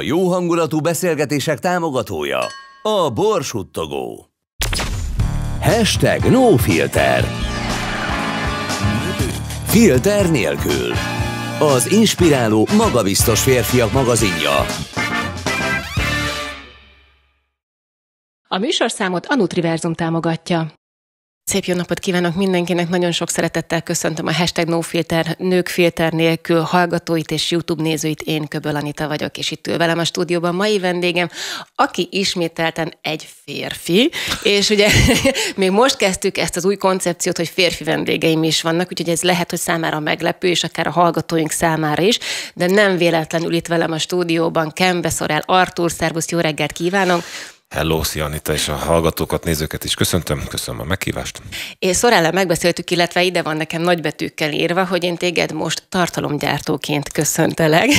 A jó hangulatú beszélgetések támogatója a Borsuttogó. Hashtag NoFilter Filter nélkül Az inspiráló, magabiztos férfiak magazinja A műsorszámot a Nutriverzum támogatja. Szép jó napot kívánok mindenkinek, nagyon sok szeretettel köszöntöm a hashtag nofilter, nők filter nélkül hallgatóit és YouTube nézőit, én Köböl Anita vagyok, és itt ül velem a stúdióban mai vendégem, aki ismételten egy férfi, és ugye még most kezdtük ezt az új koncepciót, hogy férfi vendégeim is vannak, úgyhogy ez lehet, hogy számára meglepő, és akár a hallgatóink számára is, de nem véletlenül itt velem a stúdióban Kembe Szorel, Artur, szervusz, jó reggelt kívánok! Hello, szia Anita, és a hallgatókat, nézőket is köszöntöm, köszönöm a meghívást. És Szorállal megbeszéltük, illetve ide van nekem nagybetűkkel írva, hogy én téged most tartalomgyártóként köszöntelek.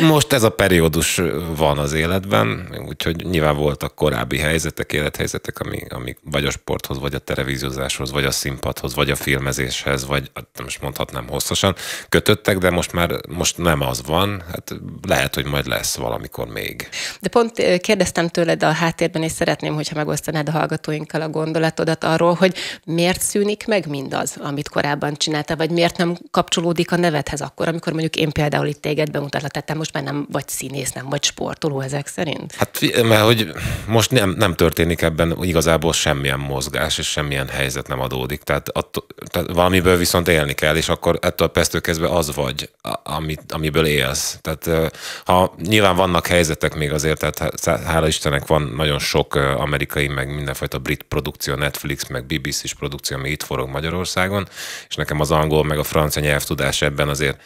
Most ez a periódus van az életben, úgyhogy nyilván voltak korábbi helyzetek, élethelyzetek, ami, amik vagy a sporthoz, vagy a televíziózáshoz, vagy a színpadhoz, vagy a filmezéshez, vagy most mondhatnám hosszasan kötöttek, de most már most nem az van, hát lehet, hogy majd lesz valamikor még. De pont eh, kérdeztem kérdeztem tőled a háttérben, és szeretném, hogyha megosztanád a hallgatóinkkal a gondolatodat arról, hogy miért szűnik meg mindaz, amit korábban csináltál, vagy miért nem kapcsolódik a nevedhez akkor, amikor mondjuk én például itt téged bemutatlak, tehát te most már nem vagy színész, nem vagy sportoló ezek szerint? Hát, mert hogy most nem, nem történik ebben igazából semmilyen mozgás, és semmilyen helyzet nem adódik. Tehát, att, tehát valamiből viszont élni kell, és akkor ettől a pesztől kezdve az vagy, amit, amiből élsz. Tehát ha nyilván vannak helyzetek még azért, tehát hál' hála Istennek van nagyon sok amerikai, meg mindenfajta brit produkció, Netflix, meg bbc is produkció, ami itt forog Magyarországon, és nekem az angol, meg a francia nyelvtudás ebben azért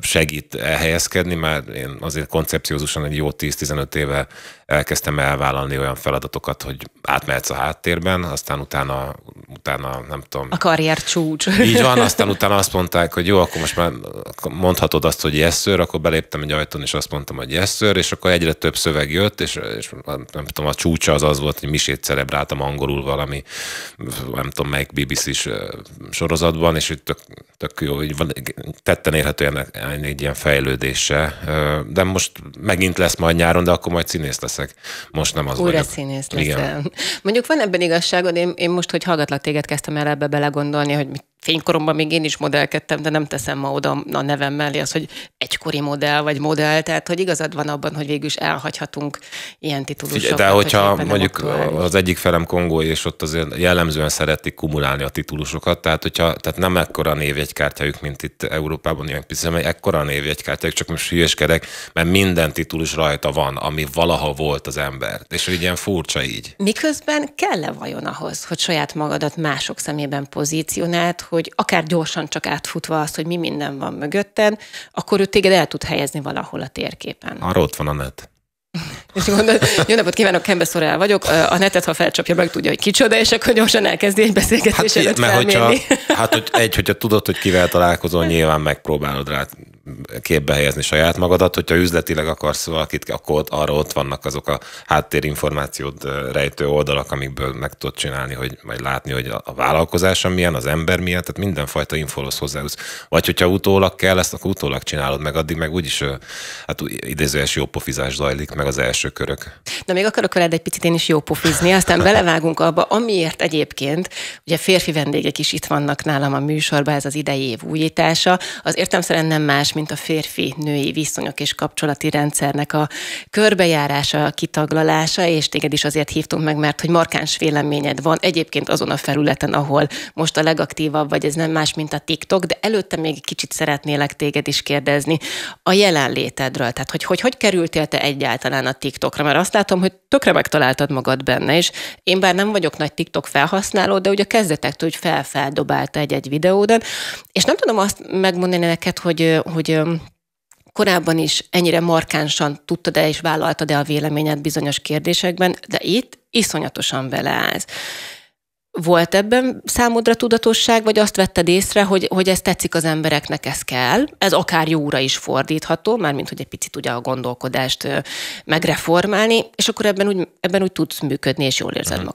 segít elhelyezkedni, mert én azért koncepciózusan egy jó 10-15 éve elkezdtem elvállalni olyan feladatokat, hogy átmehetsz a háttérben, aztán utána, utána nem tudom. A karrier csúcs. Így van, aztán utána azt mondták, hogy jó, akkor most már mondhatod azt, hogy yes sir, akkor beléptem egy ajtón, és azt mondtam, hogy yes sir, és akkor egyre több szöveg jött, és, és nem tudom, a csúcsa az az volt, hogy misét celebráltam angolul valami, nem tudom, melyik BBC-s sorozatban, és itt tök, tök jó, hogy van, tetten ennek egy ilyen fejlődése, de most megint lesz majd nyáron, de akkor majd színész leszek. Most nem az Újra vagyok. színész leszel. Igen. Mondjuk van ebben igazságod, én, én most, hogy hallgatlak téged, kezdtem el ebbe belegondolni, hogy mit fénykoromban még én is modellkedtem, de nem teszem ma oda a nevem mellé az, hogy egykori modell vagy modell, tehát hogy igazad van abban, hogy végül is elhagyhatunk ilyen titulusokat. De hogyha hogy mondjuk az egyik felem kongói, és ott azért jellemzően szeretik kumulálni a titulusokat, tehát hogyha tehát nem ekkora névjegykártyájuk, mint itt Európában, ilyen piszem, hogy ekkora névjegykártyájuk, csak most hülyeskedek, mert minden titulus rajta van, ami valaha volt az ember. És hogy ilyen furcsa így. Miközben kell-e vajon ahhoz, hogy saját magadat mások szemében pozícionált, hogy akár gyorsan csak átfutva azt, hogy mi minden van mögötten, akkor ő téged el tud helyezni valahol a térképen. Arra ott van a net. És mondod, jó napot kívánok, Kembe Szorel vagyok, a netet, ha felcsapja, meg tudja, hogy kicsoda, és akkor gyorsan elkezdi egy beszélgetést. hát, mert hogyha, Hát hogy egy, hogyha tudod, hogy kivel találkozol, nyilván megpróbálod rá képbe helyezni saját magadat, hogyha üzletileg akarsz valakit, akkor ott, arra ott vannak azok a háttérinformációt rejtő oldalak, amikből meg tudod csinálni, hogy majd látni, hogy a, a vállalkozása milyen, az ember milyen, tehát mindenfajta infolhoz hozzájutsz. Vagy hogyha utólag kell, ezt akkor utólag csinálod meg, addig meg úgyis hát idézőes pofizás zajlik, meg az első körök. Na még akarok veled egy picit én is pofizni, aztán belevágunk abba, amiért egyébként, ugye férfi vendégek is itt vannak nálam a műsorban, ez az idei év újítása, az szerint nem más, más, mint a férfi-női viszonyok és kapcsolati rendszernek a körbejárása, a kitaglalása, és téged is azért hívtunk meg, mert hogy markáns véleményed van egyébként azon a felületen, ahol most a legaktívabb vagy, ez nem más, mint a TikTok, de előtte még kicsit szeretnélek téged is kérdezni a jelenlétedről, tehát hogy hogy, hogy kerültél te egyáltalán a TikTokra, mert azt látom, hogy tökre megtaláltad magad benne, és én bár nem vagyok nagy TikTok felhasználó, de ugye a kezdetektől hogy felfeldobálta egy-egy videódat, és nem tudom azt megmondani neked, hogy, hogy hogy korábban is ennyire markánsan tudtad-e és vállaltad-e a véleményed bizonyos kérdésekben, de itt iszonyatosan beleállsz. Volt ebben számodra tudatosság, vagy azt vetted észre, hogy, hogy ez tetszik az embereknek, ez kell? Ez akár jóra is fordítható, mármint hogy egy picit ugye a gondolkodást megreformálni, és akkor ebben úgy, ebben úgy tudsz működni, és jól érzed mhm.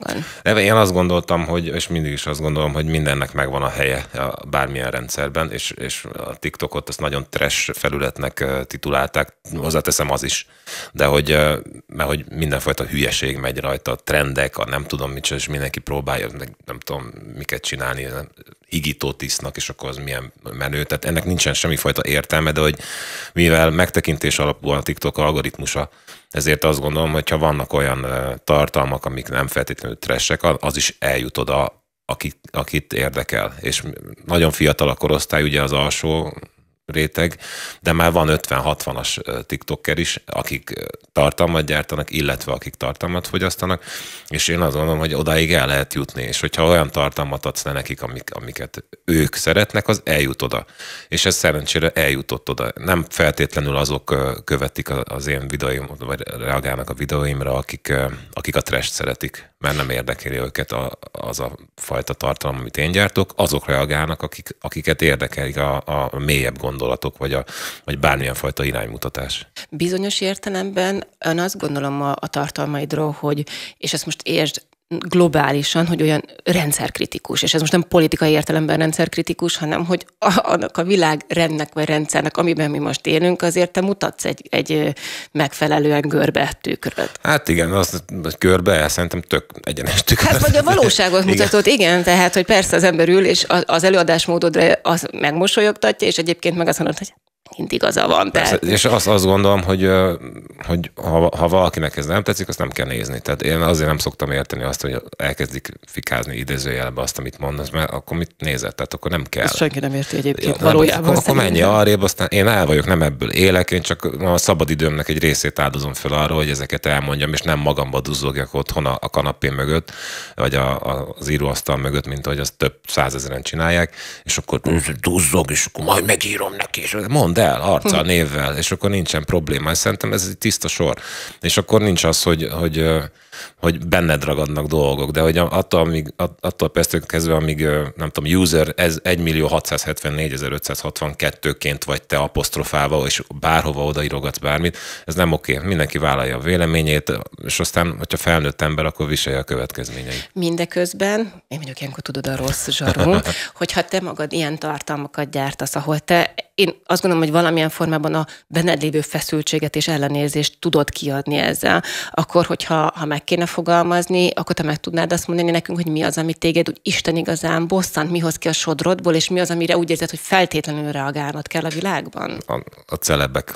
magad. Én azt gondoltam, hogy, és mindig is azt gondolom, hogy mindennek megvan a helye a bármilyen rendszerben, és, és a TikTokot azt nagyon trash felületnek titulálták, hozzáteszem az is, de hogy, mert hogy mindenfajta hülyeség megy rajta, a trendek, a nem tudom mit, és mindenki próbálja, meg nem tudom miket csinálni, higítót isznak, és akkor az milyen menő. Tehát ennek nincsen semmifajta értelme, de hogy mivel megtekintés alapú a TikTok algoritmusa, ezért azt gondolom, hogy ha vannak olyan tartalmak, amik nem feltétlenül tressek, az is eljut oda, akit, akit érdekel. És nagyon fiatal a korosztály, ugye az alsó réteg, de már van 50-60-as TikToker is, akik tartalmat gyártanak, illetve akik tartalmat fogyasztanak, és én azt gondolom, hogy odáig el lehet jutni, és hogyha olyan tartalmat adsz le nekik, amik, amiket ők szeretnek, az eljut oda. És ez szerencsére eljutott oda. Nem feltétlenül azok követik az én videóim, vagy reagálnak a videóimra, akik, akik a trest szeretik mert nem érdekeli őket a, az a fajta tartalom, amit én gyártok, azok reagálnak, akik, akiket érdekelik a, a mélyebb gondolatok, vagy, a, vagy bármilyen fajta iránymutatás. Bizonyos értelemben ön azt gondolom a, a tartalmaidról, hogy, és ezt most értsd globálisan, hogy olyan rendszerkritikus, és ez most nem politikai értelemben rendszerkritikus, hanem hogy a, annak a világ rendnek vagy rendszernek, amiben mi most élünk, azért te mutatsz egy, egy megfelelően görbe tükröt. Hát igen, az görbe, szerintem tök egyenes tükröt. Hát vagy a valóságot mutatott, igen. igen, tehát hogy persze az ember ül, és az előadásmódodra az megmosolyogtatja, és egyébként meg azt mondod, hogy mint igaza van. Persze, tehát... és azt, azt gondolom, hogy, hogy ha, ha valakinek ez nem tetszik, azt nem kell nézni. Tehát én azért nem szoktam érteni azt, hogy elkezdik fikázni idézőjelbe azt, amit mondasz, mert akkor mit nézett, Tehát akkor nem kell. Ezt senki nem érti egyébként valójában. akkor, akkor menj arrébb, aztán én el vagyok, nem ebből élek, én csak a szabadidőmnek egy részét áldozom fel arra, hogy ezeket elmondjam, és nem magamba duzzogjak otthon a, a kanapé mögött, vagy a, a, az íróasztal mögött, mint ahogy azt több százezeren csinálják, és akkor duzzog, és akkor majd megírom neki, és mond el, arccal, hm. névvel, és akkor nincsen probléma. Szerintem ez egy tiszta sor. És akkor nincs az, hogy, hogy hogy benned ragadnak dolgok, de hogy attól, amíg, attól persze kezdve, amíg nem tudom, user ez 1.674.562-ként vagy te apostrofálva, és bárhova odaírogatsz bármit, ez nem oké. Mindenki vállalja a véleményét, és aztán, hogyha felnőtt ember, akkor viselje a következményeit. Mindeközben, én mondjuk ilyenkor tudod a rossz zsarú, hogyha te magad ilyen tartalmakat gyártasz, ahol te én azt gondolom, hogy valamilyen formában a benned lévő feszültséget és ellenérzést tudod kiadni ezzel, akkor, hogyha ha meg kéne fogalmazni, akkor te meg tudnád azt mondani nekünk, hogy mi az, ami téged úgy Isten igazán bosszant, mi hoz ki a sodrodból, és mi az, amire úgy érzed, hogy feltétlenül reagálnod kell a világban? A, a celebek.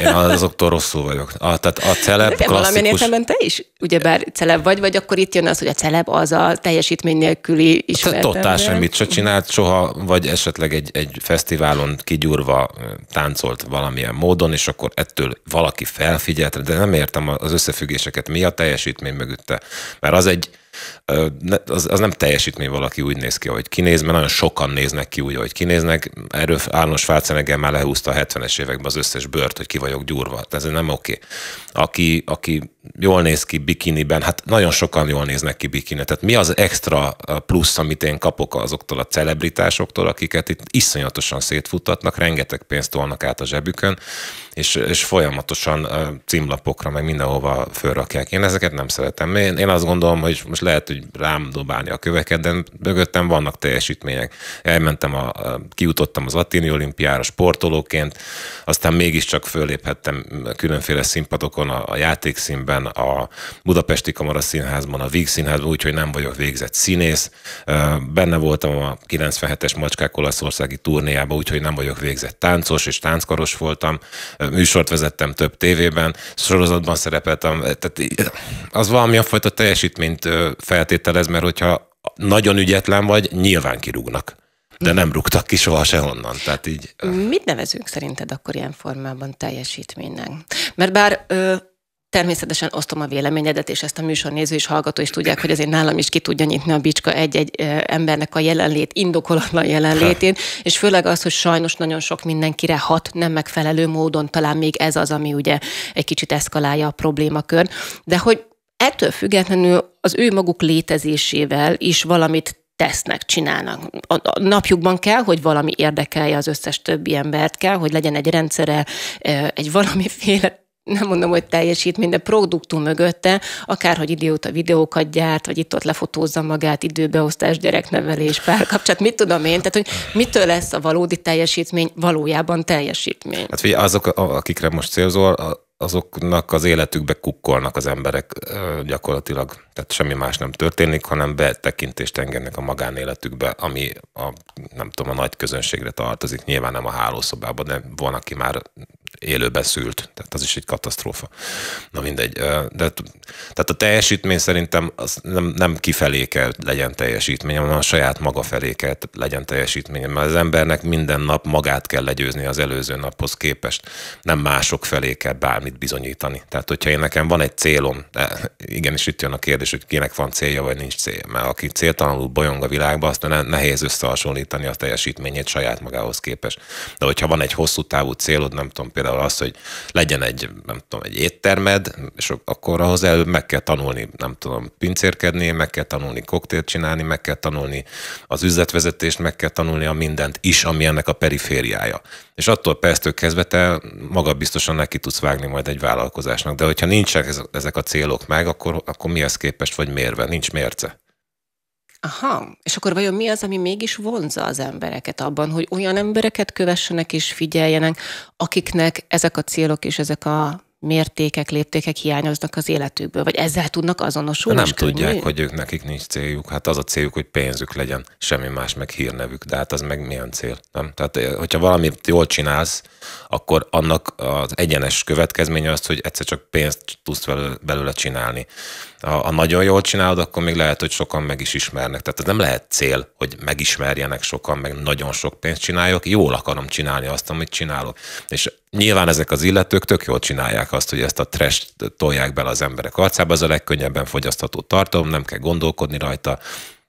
Én azoktól rosszul vagyok. A, tehát a celeb De klasszikus... Valamilyen értelemben te is, ugyebár celeb vagy, vagy akkor itt jön az, hogy a celeb az a teljesítmény nélküli is. Totál semmit se csinált soha, vagy esetleg egy, egy fesztiválon kigyúrva táncolt valamilyen módon, és akkor ettől valaki felfigyelt, de nem értem az összefüggéseket miatt, teljesítmény mögötte. Mert az egy, az, az nem teljesítmény valaki úgy néz ki, ahogy kinéz, mert nagyon sokan néznek ki úgy, ahogy kinéznek. Erről Álnos Schwarzenegger már lehúzta a 70-es években az összes bört, hogy ki vagyok gyúrva. ez nem oké. Okay. Aki, aki jól néz ki bikiniben, hát nagyon sokan jól néznek ki bikini. Tehát mi az extra plusz, amit én kapok azoktól a celebritásoktól, akiket itt iszonyatosan szétfutatnak, rengeteg pénzt tolnak át a zsebükön, és, és folyamatosan címlapokra, meg mindenhova fölrakják. Én ezeket nem szeretem. Én, én azt gondolom, hogy most lehet, hogy rám dobálni a köveket, de mögöttem vannak teljesítmények. Elmentem, a, kijutottam az Atini olimpiára sportolóként, aztán mégiscsak föléphettem különféle színpadokon, a, a játékszínben, a Budapesti Kamara Színházban, a Víg Színházban, úgyhogy nem vagyok végzett színész. Benne voltam a 97-es Macskák Olaszországi turnéjában, úgyhogy nem vagyok végzett táncos, és tánckaros voltam műsort vezettem több tévében, sorozatban szerepeltem, tehát az valami a fajta teljesítményt feltételez, mert hogyha nagyon ügyetlen vagy, nyilván kirúgnak. De nem rúgtak ki soha honnan. Tehát így... Mit nevezünk szerinted akkor ilyen formában teljesítménynek? Mert bár ö- Természetesen osztom a véleményedet, és ezt a műsor néző és hallgató is tudják, hogy azért nálam is ki tudja nyitni a bicska egy-egy embernek a jelenlét, indokolatlan jelenlétét, és főleg az, hogy sajnos nagyon sok mindenkire hat, nem megfelelő módon, talán még ez az, ami ugye egy kicsit eszkalálja a problémakör, de hogy ettől függetlenül az ő maguk létezésével is valamit tesznek, csinálnak. A napjukban kell, hogy valami érdekelje az összes többi embert, kell, hogy legyen egy rendszere, egy valamiféle nem mondom, hogy teljesítmény, de produktum mögötte, akárhogy a videókat gyárt, vagy itt-ott lefotózza magát, időbeosztás, gyereknevelés, párkapcsolat, mit tudom én, tehát hogy mitől lesz a valódi teljesítmény valójában teljesítmény. Hát ugye azok, akikre most célzol, azoknak az életükbe kukkolnak az emberek gyakorlatilag, tehát semmi más nem történik, hanem betekintést engednek a magánéletükbe, ami a, nem tudom, a nagy közönségre tartozik. Nyilván nem a hálószobában, de van, aki már élőbe szült. Tehát az is egy katasztrófa. Na mindegy. De, tehát a teljesítmény szerintem az nem, nem kifelé kell legyen teljesítmény, hanem a saját maga felé kell legyen teljesítmény. Mert az embernek minden nap magát kell legyőzni az előző naphoz képest. Nem mások felé kell bármit bizonyítani. Tehát, hogyha én nekem van egy célom, de igenis itt jön a kérdés, hogy kinek van célja, vagy nincs célja. Mert aki céltalanul bolyong a világba, azt nehéz összehasonlítani a teljesítményét saját magához képest. De hogyha van egy hosszú távú célod, nem tudom, például például szóval az, hogy legyen egy, nem tudom, egy éttermed, és akkor ahhoz előbb meg kell tanulni, nem tudom, pincérkedni, meg kell tanulni koktélt csinálni, meg kell tanulni az üzletvezetést, meg kell tanulni a mindent is, ami ennek a perifériája. És attól perctől kezdve te maga biztosan neki tudsz vágni majd egy vállalkozásnak. De hogyha nincsenek ezek a célok meg, akkor, akkor mihez képest vagy mérve? Nincs mérce. Aha, és akkor vajon mi az, ami mégis vonza az embereket abban, hogy olyan embereket kövessenek és figyeljenek, akiknek ezek a célok és ezek a mértékek, léptékek hiányoznak az életükből, vagy ezzel tudnak azonosulni? Nem tudják, könnyű? hogy ők nekik nincs céljuk. Hát az a céljuk, hogy pénzük legyen, semmi más, meg hírnevük. De hát az meg milyen cél? Nem? Tehát, eh, hogyha valamit jól csinálsz, akkor annak az egyenes következménye az, hogy egyszer csak pénzt tudsz belőle csinálni. Ha, ha nagyon jól csinálod, akkor még lehet, hogy sokan meg is ismernek. Tehát ez nem lehet cél, hogy megismerjenek sokan, meg nagyon sok pénzt csináljak, jól akarom csinálni azt, amit csinálok. És Nyilván ezek az illetők tök jól csinálják azt, hogy ezt a trest tolják bele az emberek arcába, ez a legkönnyebben fogyasztható tartalom, nem kell gondolkodni rajta,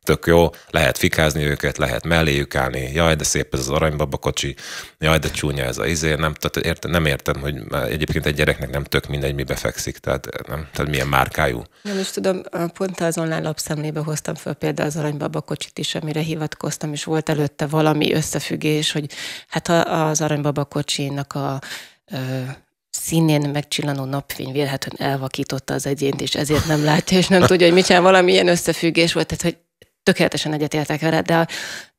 tök jó, lehet fikázni őket, lehet melléjük állni, jaj, de szép ez az aranybaba kocsi, jaj, de csúnya ez a izé, nem, tehát értem, nem értem, hogy egyébként egy gyereknek nem tök mindegy, mi befekszik, tehát, nem, tehát milyen márkájú. Nem is tudom, pont az online lapszemlébe hoztam föl például az aranybaba kocsit is, amire hivatkoztam, és volt előtte valami összefüggés, hogy hát ha az aranybaba kocsinak a színén megcsillanó napfény vélhetően elvakította az egyént, és ezért nem látja, és nem tudja, hogy mit csinál. Valami ilyen összefüggés volt, tehát hogy tökéletesen egyetértek veled, de,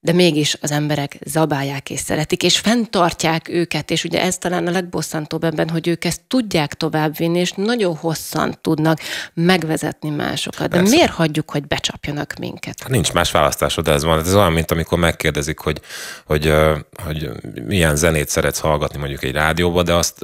de mégis az emberek zabálják és szeretik, és fenntartják őket, és ugye ez talán a legbosszantóbb ebben, hogy ők ezt tudják továbbvinni, és nagyon hosszan tudnak megvezetni másokat. De Persze. miért hagyjuk, hogy becsapjanak minket? Hát nincs más választásod, ez van. Ez olyan, mint amikor megkérdezik, hogy, hogy, hogy milyen zenét szeretsz hallgatni mondjuk egy rádióba, de azt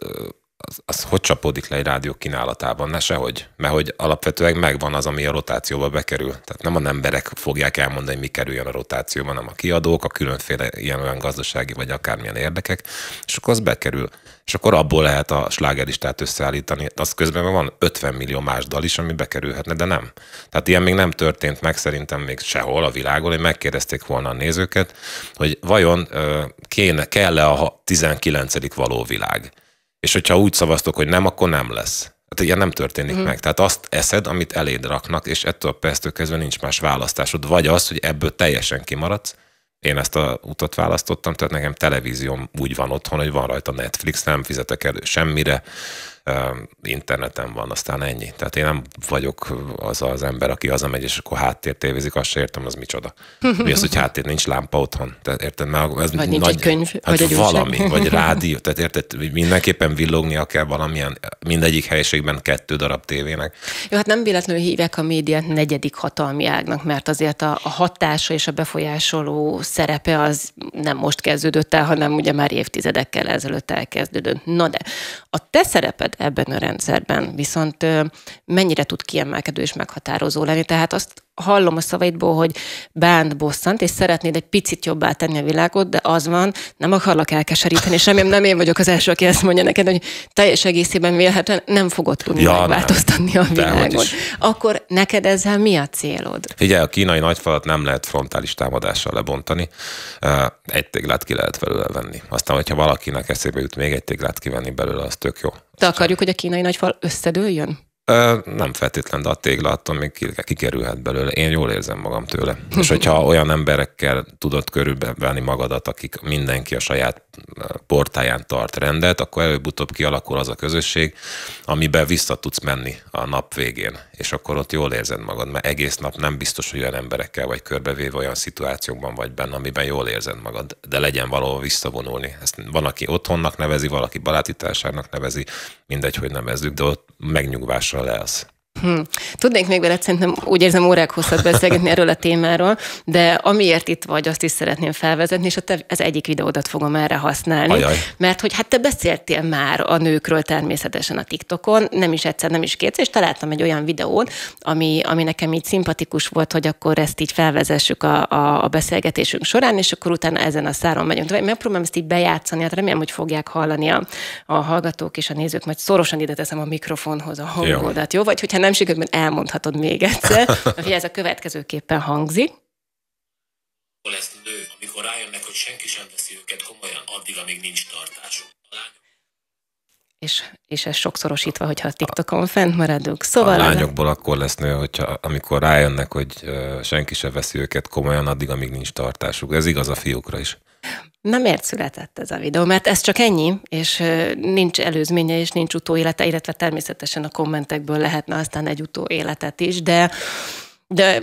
az, az hogy csapódik le egy rádió kínálatában? Ne sehogy, mert hogy alapvetően megvan az, ami a rotációba bekerül. Tehát nem a emberek fogják elmondani, mi kerüljön a rotációba, hanem a kiadók, a különféle ilyen olyan gazdasági vagy akármilyen érdekek, és akkor az bekerül. És akkor abból lehet a slágeristát összeállítani. Az közben van 50 millió más dal is, ami bekerülhetne, de nem. Tehát ilyen még nem történt meg szerintem még sehol a világon, hogy megkérdezték volna a nézőket, hogy vajon kéne, kell-e a 19. való világ. És hogyha úgy szavaztok, hogy nem, akkor nem lesz. Hát ilyen nem történik mm. meg. Tehát azt eszed, amit eléd raknak, és ettől a perctől kezdve nincs más választásod. Vagy az, hogy ebből teljesen kimaradsz. Én ezt a utat választottam, tehát nekem televízióm úgy van otthon, hogy van rajta Netflix, nem fizetek elő semmire interneten van, aztán ennyi. Tehát én nem vagyok az az ember, aki az megy, és akkor háttér tévézik, azt se értem, az micsoda. Mi az, hogy háttér, nincs lámpa otthon. Tehát érted, mert ez vagy nincs nagy, egy könyv, hát vagy egy valami, újság. vagy rádió. Tehát érted, mindenképpen villognia kell valamilyen, mindegyik helyiségben kettő darab tévének. Jó, hát nem véletlenül hívják a médiát negyedik hatalmi ágnak, mert azért a, a hatása és a befolyásoló szerepe az nem most kezdődött el, hanem ugye már évtizedekkel ezelőtt elkezdődött. Na de a te szereped ebben a rendszerben, viszont mennyire tud kiemelkedő és meghatározó lenni. Tehát azt hallom a szavaidból, hogy bánt, bosszant, és szeretnéd egy picit jobbá tenni a világot, de az van, nem akarlak elkeseríteni, és remélem nem én vagyok az első, aki ezt mondja neked, hogy teljes egészében vélhetően nem fogod tudni ja, megváltoztatni nem. a világot. Akkor neked ezzel mi a célod? Figyelj, a kínai nagyfalat nem lehet frontális támadással lebontani. Egy téglát ki lehet belőle venni. Aztán, hogyha valakinek eszébe jut még egy téglát kivenni belőle, az tök jó. Te akarjuk, hogy a kínai nagyfal összedőljön? Ö, nem feltétlen, de a tégla attól még kikerülhet belőle. Én jól érzem magam tőle. És hogyha olyan emberekkel tudod körülvenni magadat, akik mindenki a saját portáján tart rendet, akkor előbb-utóbb kialakul az a közösség, amiben vissza tudsz menni a nap végén, és akkor ott jól érzed magad, mert egész nap nem biztos, hogy olyan emberekkel vagy körbevéve olyan szituációkban vagy benne, amiben jól érzed magad, de legyen valahol visszavonulni. Ezt van, aki otthonnak nevezi, valaki baráti nevezi, mindegy, hogy nevezzük, de ott megnyugvásra lesz. Hmm. Tudnék még veled szerintem úgy érzem órák hosszat beszélgetni erről a témáról, de amiért itt vagy, azt is szeretném felvezetni, és te az egyik videódat fogom erre használni. Ajaj. Mert hogy hát te beszéltél már a nőkről természetesen a TikTokon, nem is egyszer, nem is kétszer, és találtam egy olyan videót, ami, ami nekem így szimpatikus volt, hogy akkor ezt így felvezessük a, a, a beszélgetésünk során, és akkor utána ezen a száron megyünk tovább. Megpróbálom ezt így bejátszani, hát remélem, hogy fogják hallani a, a hallgatók és a nézők, majd szorosan ide teszem a mikrofonhoz a hangodat, jó? jó? Vagy hogyha nem különbségekben elmondhatod még egyszer, Ugye ez a következőképpen hangzik. Lesz nő, amikor rájönnek, hogy senki sem veszi őket komolyan, addig, amíg nincs tartásuk. És, és ez sokszorosítva, hogyha a TikTokon fent maradunk. Szóval a lányokból akkor lesz nő, hogyha, amikor rájönnek, hogy senki sem veszi őket komolyan, addig, amíg nincs tartásuk. Ez igaz a fiúkra is. Na miért született ez a videó? Mert ez csak ennyi, és nincs előzménye, és nincs utóélete, illetve természetesen a kommentekből lehetne aztán egy utóéletet is, de, de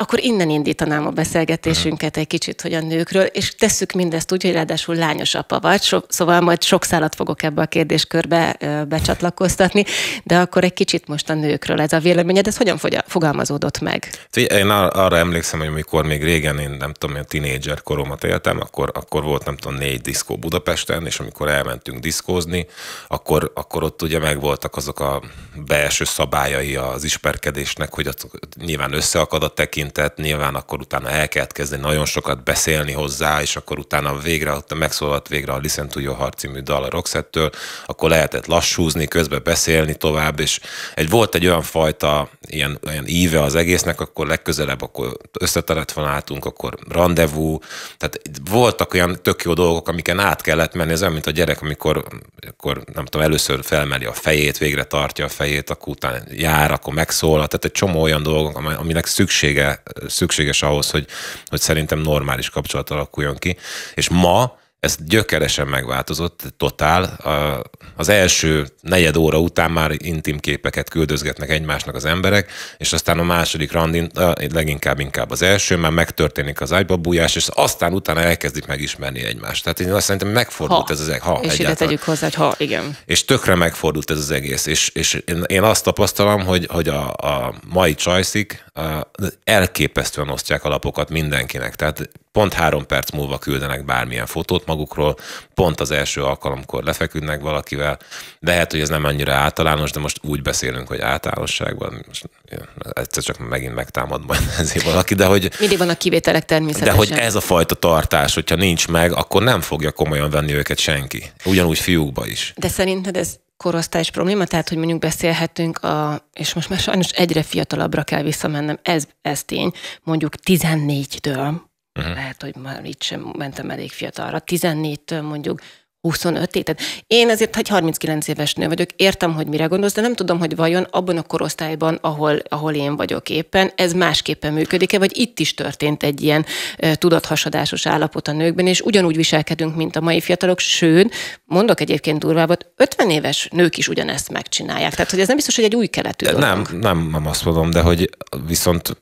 akkor innen indítanám a beszélgetésünket egy kicsit, hogy a nőkről, és tesszük mindezt úgy, hogy ráadásul lányos apa vagy, so, szóval majd sok szállat fogok ebbe a kérdéskörbe ö, becsatlakoztatni, de akkor egy kicsit most a nőkről ez a véleményed, ez hogyan fogalmazódott meg? Én arra emlékszem, hogy amikor még régen én nem tudom, a tinédzser koromat éltem, akkor, akkor volt nem tudom négy diszkó Budapesten, és amikor elmentünk diszkózni, akkor, akkor ott ugye megvoltak azok a belső szabályai az ismerkedésnek, hogy ott nyilván összeakad a tekint, érintett, nyilván akkor utána el kellett kezdeni nagyon sokat beszélni hozzá, és akkor utána végre, ott megszólalt végre a Listen to Your Heart című dal a Roxettől, akkor lehetett lassúzni, közben beszélni tovább, és egy volt egy olyan fajta ilyen, ilyen íve az egésznek, akkor legközelebb akkor összetelefonáltunk, akkor rendezvú, tehát voltak olyan tök jó dolgok, amiken át kellett menni, ez olyan, mint a gyerek, amikor akkor, nem tudom, először felmeli a fejét, végre tartja a fejét, akkor utána jár, akkor megszólal, tehát egy csomó olyan dolgok, aminek szüksége szükséges ahhoz, hogy, hogy szerintem normális kapcsolat alakuljon ki. És ma ez gyökeresen megváltozott, totál. Az első negyed óra után már intim képeket küldözgetnek egymásnak az emberek, és aztán a második randin, leginkább inkább az első, már megtörténik az ágybabújás, és aztán utána elkezdik megismerni egymást. Tehát én azt szerintem megfordult ha. ez az egész. Ha, és egyáltalán. ide tegyük hozzá, hogy ha, igen. És tökre megfordult ez az egész, és, és én azt tapasztalom, hogy, hogy a, a mai csajszik elképesztően osztják alapokat mindenkinek. Tehát pont három perc múlva küldenek bármilyen fotót magukról, pont az első alkalomkor lefeküdnek valakivel. Lehet, hogy ez nem annyira általános, de most úgy beszélünk, hogy általánosságban, most egyszer csak megint megtámad majd ezért valaki, de hogy... Mindig vannak kivételek természetesen. De hogy ez a fajta tartás, hogyha nincs meg, akkor nem fogja komolyan venni őket senki. Ugyanúgy fiúkba is. De szerinted ez korosztályos probléma, tehát hogy mondjuk beszélhetünk, a, és most már sajnos egyre fiatalabbra kell visszamennem, ez, ez tény, mondjuk 14-től, Uh-huh. Lehet, hogy már itt sem mentem elég fiatalra. 14-től mondjuk 25 év. én azért, hogy 39 éves nő vagyok, értem, hogy mire gondolsz, de nem tudom, hogy vajon abban a korosztályban, ahol, ahol én vagyok éppen, ez másképpen működik-e, vagy itt is történt egy ilyen tudathasadásos állapot a nőkben, és ugyanúgy viselkedünk, mint a mai fiatalok, sőt, mondok egyébként durvábbat, 50 éves nők is ugyanezt megcsinálják. Tehát, hogy ez nem biztos, hogy egy új keletű Nem, nem, nem azt mondom, de hogy viszont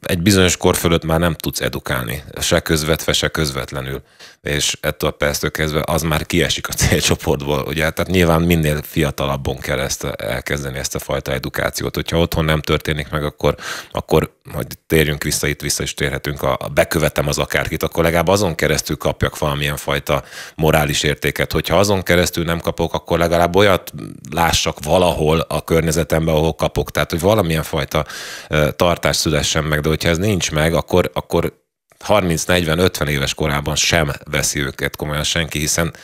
egy bizonyos kor fölött már nem tudsz edukálni, se közvetve, se közvetlenül. És ettől a perctől kezdve az már kiesik a célcsoportból, ugye? Tehát nyilván minél fiatalabbon kell ezt elkezdeni ezt a fajta edukációt. Hogyha otthon nem történik meg, akkor, akkor hogy térjünk vissza, itt vissza is térhetünk, a, a bekövetem az akárkit, akkor legalább azon keresztül kapjak valamilyen fajta morális értéket. Hogyha azon keresztül nem kapok, akkor legalább olyat lássak valahol a környezetemben, ahol kapok. Tehát, hogy valamilyen fajta tartás szülessen meg, de hogyha ez nincs meg, akkor, akkor 30-40-50 éves korában sem veszi őket komolyan senki, hiszen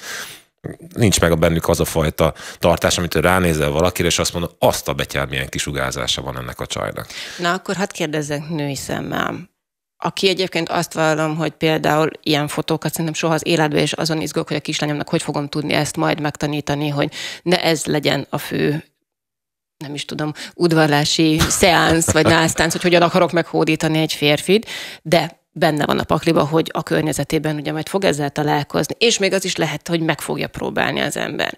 nincs meg a bennük az a fajta tartás, amit ránézel valakire, és azt mondod, azt a betyár milyen kisugárzása van ennek a csajnak. Na akkor hadd kérdezzek női szemmel aki egyébként azt vallom, hogy például ilyen fotókat szerintem soha az életben, és azon izgok, hogy a kislányomnak hogy fogom tudni ezt majd megtanítani, hogy ne ez legyen a fő nem is tudom, udvarlási szeánsz, vagy násztánc, hogy hogyan akarok meghódítani egy férfit, de benne van a pakliba, hogy a környezetében ugye majd fog ezzel találkozni, és még az is lehet, hogy meg fogja próbálni az ember.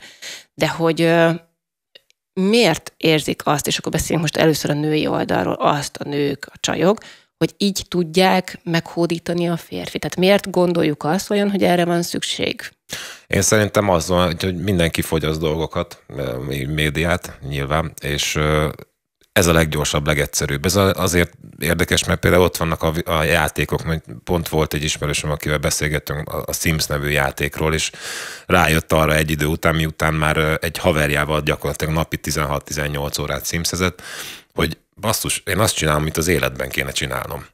De hogy miért érzik azt, és akkor beszéljünk most először a női oldalról, azt a nők, a csajok, hogy így tudják meghódítani a férfi. Tehát miért gondoljuk azt olyan, hogy erre van szükség? Én szerintem az van, hogy mindenki fogyaszt dolgokat, eh, médiát nyilván, és ez a leggyorsabb, legegyszerűbb. Ez azért érdekes, mert például ott vannak a, a játékok, mert pont volt egy ismerősöm, akivel beszélgettünk a Sims nevű játékról, és rájött arra egy idő után, miután már egy haverjával gyakorlatilag napi 16-18 órát simszezett, hogy basszus, én azt csinálom, amit az életben kéne csinálnom.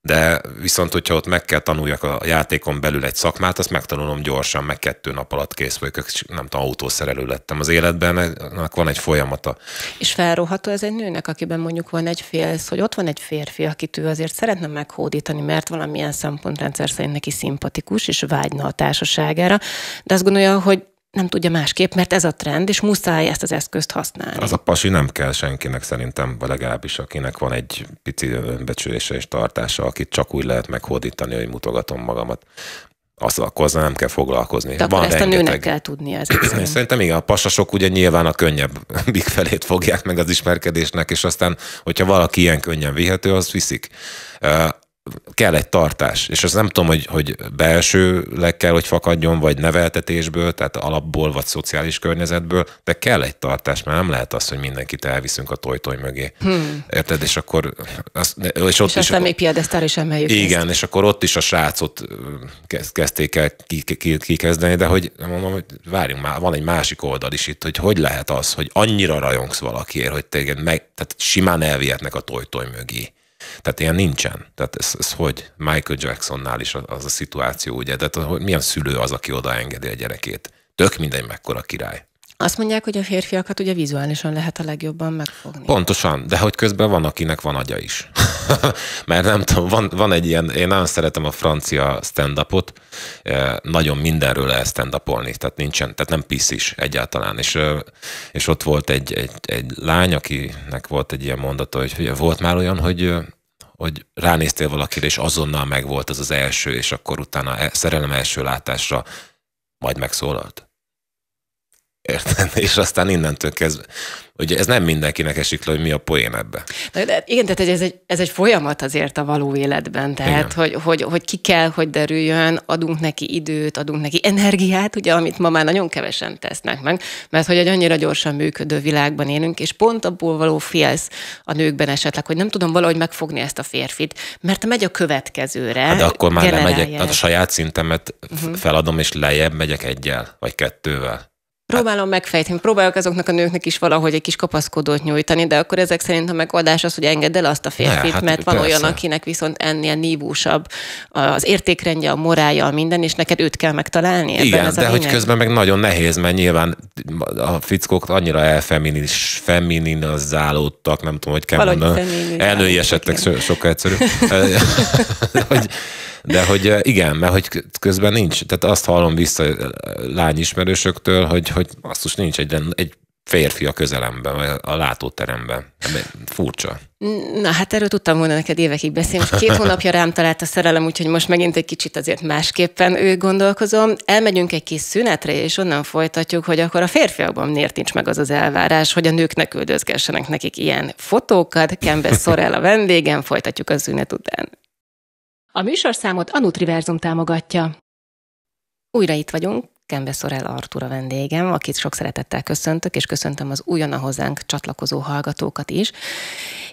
De viszont, hogyha ott meg kell tanuljak a játékon belül egy szakmát, azt megtanulom gyorsan, meg kettő nap alatt kész vagyok, nem tudom, autószerelő lettem az életben, van egy folyamata. És felróható ez egy nőnek, akiben mondjuk van egy félsz, hogy ott van egy férfi, akit ő azért szeretne meghódítani, mert valamilyen szempontrendszer szerint neki szimpatikus, és vágyna a társaságára, de azt gondolja, hogy nem tudja másképp, mert ez a trend, és muszáj ezt az eszközt használni. Az a pasi nem kell senkinek szerintem, vagy legalábbis akinek van egy pici önbecsülése és tartása, akit csak úgy lehet meghódítani, hogy mutogatom magamat az, akkor nem kell foglalkozni. De Van ezt rengeteg. a nőnek kell tudni ezek Szerintem igen, a pasasok ugye nyilván a könnyebb felét fogják meg az ismerkedésnek, és aztán, hogyha valaki ilyen könnyen vihető, az viszik kell egy tartás, és az nem tudom, hogy, hogy belsőleg kell, hogy fakadjon, vagy neveltetésből, tehát alapból, vagy szociális környezetből, de kell egy tartás, mert nem lehet az, hogy mindenkit elviszünk a tojtoj mögé. Hmm. Érted? És akkor... Az, és, ott és is, még piadesztár is emeljük. Igen, ezt. és akkor ott is a srácot kezdték el kikezdeni, de hogy mondom, hogy várjunk már, van egy másik oldal is itt, hogy hogy lehet az, hogy annyira rajongsz valakiért, hogy téged meg, tehát simán elvihetnek a tojtoj mögé tehát ilyen nincsen. Tehát ez, ez hogy? Michael Jacksonnál is az a szituáció, ugye? Tehát hogy milyen szülő az, aki oda engedi a gyerekét? Tök mindegy, mekkora király. Azt mondják, hogy a férfiakat ugye vizuálisan lehet a legjobban megfogni. Pontosan, de hogy közben van, akinek van agya is. Mert nem tudom, van, van egy ilyen, én nagyon szeretem a francia stand-upot, eh, nagyon mindenről lehet stand tehát nincsen, tehát nem pisz is egyáltalán. És, és ott volt egy, egy, egy lány, akinek volt egy ilyen mondata, hogy volt már olyan, hogy hogy ránéztél valakire, és azonnal megvolt az az első, és akkor utána e- szerelem első látásra majd megszólalt? Érted? És aztán innentől kezdve, ugye ez nem mindenkinek esik le, hogy mi a poén ebbe. De, de igen, tehát ez egy, ez egy folyamat azért a való életben, tehát hogy, hogy, hogy ki kell, hogy derüljön, adunk neki időt, adunk neki energiát, ugye, amit ma már nagyon kevesen tesznek meg, mert hogy egy annyira gyorsan működő világban élünk, és pont abból való félsz a nőkben esetleg, hogy nem tudom valahogy megfogni ezt a férfit, mert megy a következőre. Hát de akkor már nem megyek, hát a saját szintemet uh-huh. feladom, és lejjebb megyek egyel, vagy kettővel. Próbálom megfejteni, próbálok azoknak a nőknek is valahogy egy kis kapaszkodót nyújtani, de akkor ezek szerint a megoldás az, hogy engedd el azt a férfit, ne, hát mert van persze. olyan, akinek viszont ennél nívósabb az értékrendje, a morálja, a minden, és neked őt kell megtalálni. Ebben Igen, ez de a hogy közben meg nagyon nehéz, mert nyilván a fickók annyira az femininizálódtak, nem tudom, hogy kell mondani. mondanom. Elnői esetleg sokkal egyszerűbb. hogy, de hogy igen, mert hogy közben nincs, tehát azt hallom vissza lányismerősöktől, hogy, hogy azt nincs egy, egy férfi a közelemben, vagy a látóteremben. Furcsa. Na hát erről tudtam volna neked évekig beszélni. Most két hónapja rám talált a szerelem, úgyhogy most megint egy kicsit azért másképpen ő gondolkozom. Elmegyünk egy kis szünetre, és onnan folytatjuk, hogy akkor a férfiakban miért nincs meg az az elvárás, hogy a nőknek küldözgessenek nekik ilyen fotókat. Kembe el a vendégen folytatjuk a szünet után. A műsorszámot a Nutriverzum támogatja. Újra itt vagyunk, Kembe Szorel Artur a vendégem, akit sok szeretettel köszöntök, és köszöntöm az újonnan hozzánk csatlakozó hallgatókat is.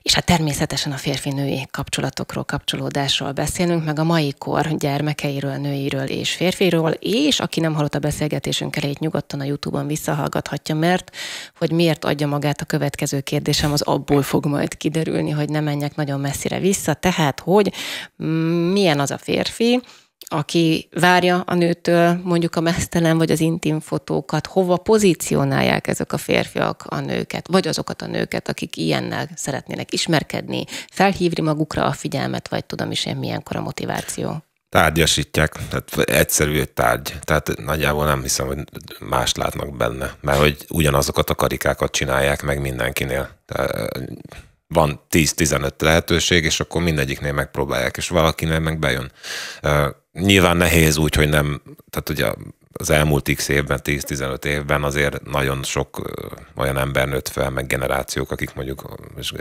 És hát természetesen a férfi-női kapcsolatokról, kapcsolódásról beszélünk, meg a mai kor gyermekeiről, nőiről és férfiról, és aki nem hallott a beszélgetésünk elejét, nyugodtan a Youtube-on visszahallgathatja, mert hogy miért adja magát a következő kérdésem, az abból fog majd kiderülni, hogy ne menjek nagyon messzire vissza, tehát hogy milyen az a férfi, aki várja a nőtől mondjuk a mesztelen vagy az intim fotókat, hova pozícionálják ezek a férfiak a nőket, vagy azokat a nőket, akik ilyennel szeretnének ismerkedni, felhívni magukra a figyelmet, vagy tudom is én milyenkor a motiváció. Tárgyasítják, tehát egyszerű tárgy. Tehát nagyjából nem hiszem, hogy más látnak benne, mert hogy ugyanazokat a karikákat csinálják meg mindenkinél. Tehát van 10-15 lehetőség, és akkor mindegyiknél megpróbálják, és valakinél meg bejön nyilván nehéz úgy, hogy nem, tehát ugye az elmúlt x évben, 10-15 évben azért nagyon sok olyan ember nőtt fel, meg generációk, akik mondjuk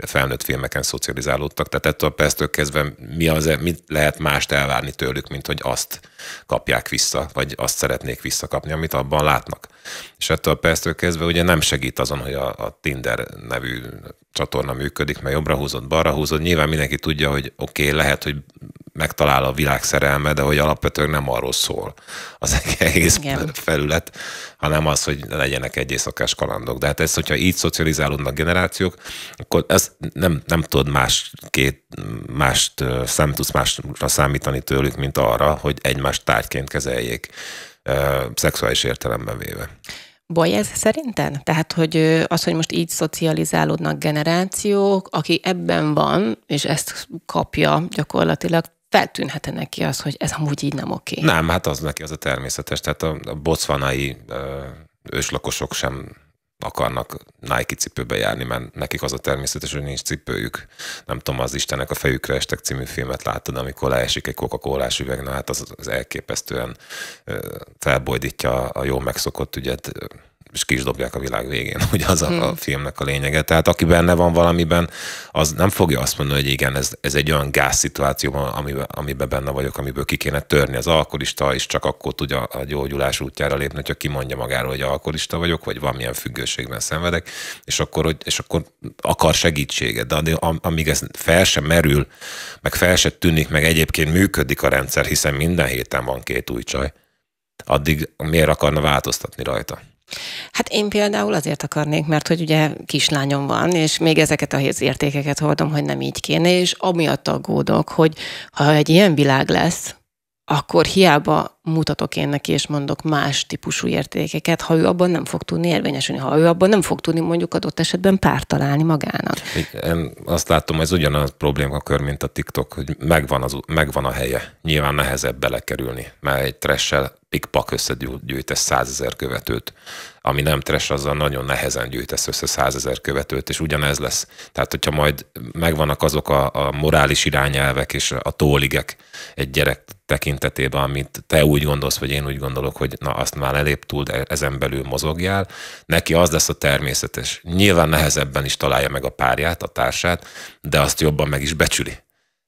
felnőtt filmeken szocializálódtak. Tehát ettől a perctől kezdve mi az, mit lehet mást elvárni tőlük, mint hogy azt kapják vissza, vagy azt szeretnék visszakapni, amit abban látnak. És ettől a perctől kezdve ugye nem segít azon, hogy a, a Tinder nevű csatorna működik, mert jobbra húzod, balra húzod. Nyilván mindenki tudja, hogy oké, okay, lehet, hogy megtalál a világszerelme, de hogy alapvetően nem arról szól az egész Igen. felület, hanem az, hogy legyenek egy éjszakás kalandok. De hát ez, hogyha így szocializálódnak generációk, akkor ezt nem, nem tudod más két, mást, nem tudsz másra számítani tőlük, mint arra, hogy egymást tárgyként kezeljék szexuális értelemben véve. Baj ez szerinten? Tehát, hogy az, hogy most így szocializálódnak generációk, aki ebben van, és ezt kapja gyakorlatilag feltűnhet neki az, hogy ez amúgy így nem oké. Nem, hát az neki az a természetes. Tehát a, a bocvanai ö, őslakosok sem akarnak Nike cipőbe járni, mert nekik az a természetes, hogy nincs cipőjük. Nem tudom, az Istenek a fejükre estek című filmet láttad, amikor leesik egy coca cola üveg, na hát az, az elképesztően felbojdítja a jó megszokott ügyet és ki is dobják a világ végén, hogy az a, hmm. a filmnek a lényege. Tehát aki benne van valamiben, az nem fogja azt mondani, hogy igen, ez, ez egy olyan gázszituációban, amiben, amiben benne vagyok, amiből ki kéne törni. Az alkoholista, és csak akkor tudja a gyógyulás útjára lépni, hogyha kimondja magáról, hogy alkoholista vagyok, vagy valamilyen függőségben szenvedek, és akkor, hogy, és akkor akar segítséget. De amíg ez fel sem merül, meg fel se tűnik, meg egyébként működik a rendszer, hiszen minden héten van két új csaj, addig miért akarna változtatni rajta? Hát én például azért akarnék, mert hogy ugye kislányom van, és még ezeket a értékeket hordom, hogy nem így kéne, és amiatt aggódok, hogy ha egy ilyen világ lesz, akkor hiába mutatok én neki, és mondok más típusú értékeket, ha ő abban nem fog tudni érvényesülni, ha ő abban nem fog tudni mondjuk adott esetben párt találni magának. Én azt látom, ez ugyanaz kör, mint a TikTok, hogy megvan, az, megvan a helye. Nyilván nehezebb belekerülni, mert egy tressel pikpak összegyűjtesz százezer követőt. Ami nem tres, azzal nagyon nehezen gyűjtesz össze százezer követőt, és ugyanez lesz. Tehát, hogyha majd megvannak azok a, a morális irányelvek és a tóligek egy gyerek tekintetében, amit te úgy úgy gondolsz, vagy én úgy gondolok, hogy na azt már elép túl, de ezen belül mozogjál, neki az lesz a természetes. Nyilván nehezebben is találja meg a párját, a társát, de azt jobban meg is becsüli.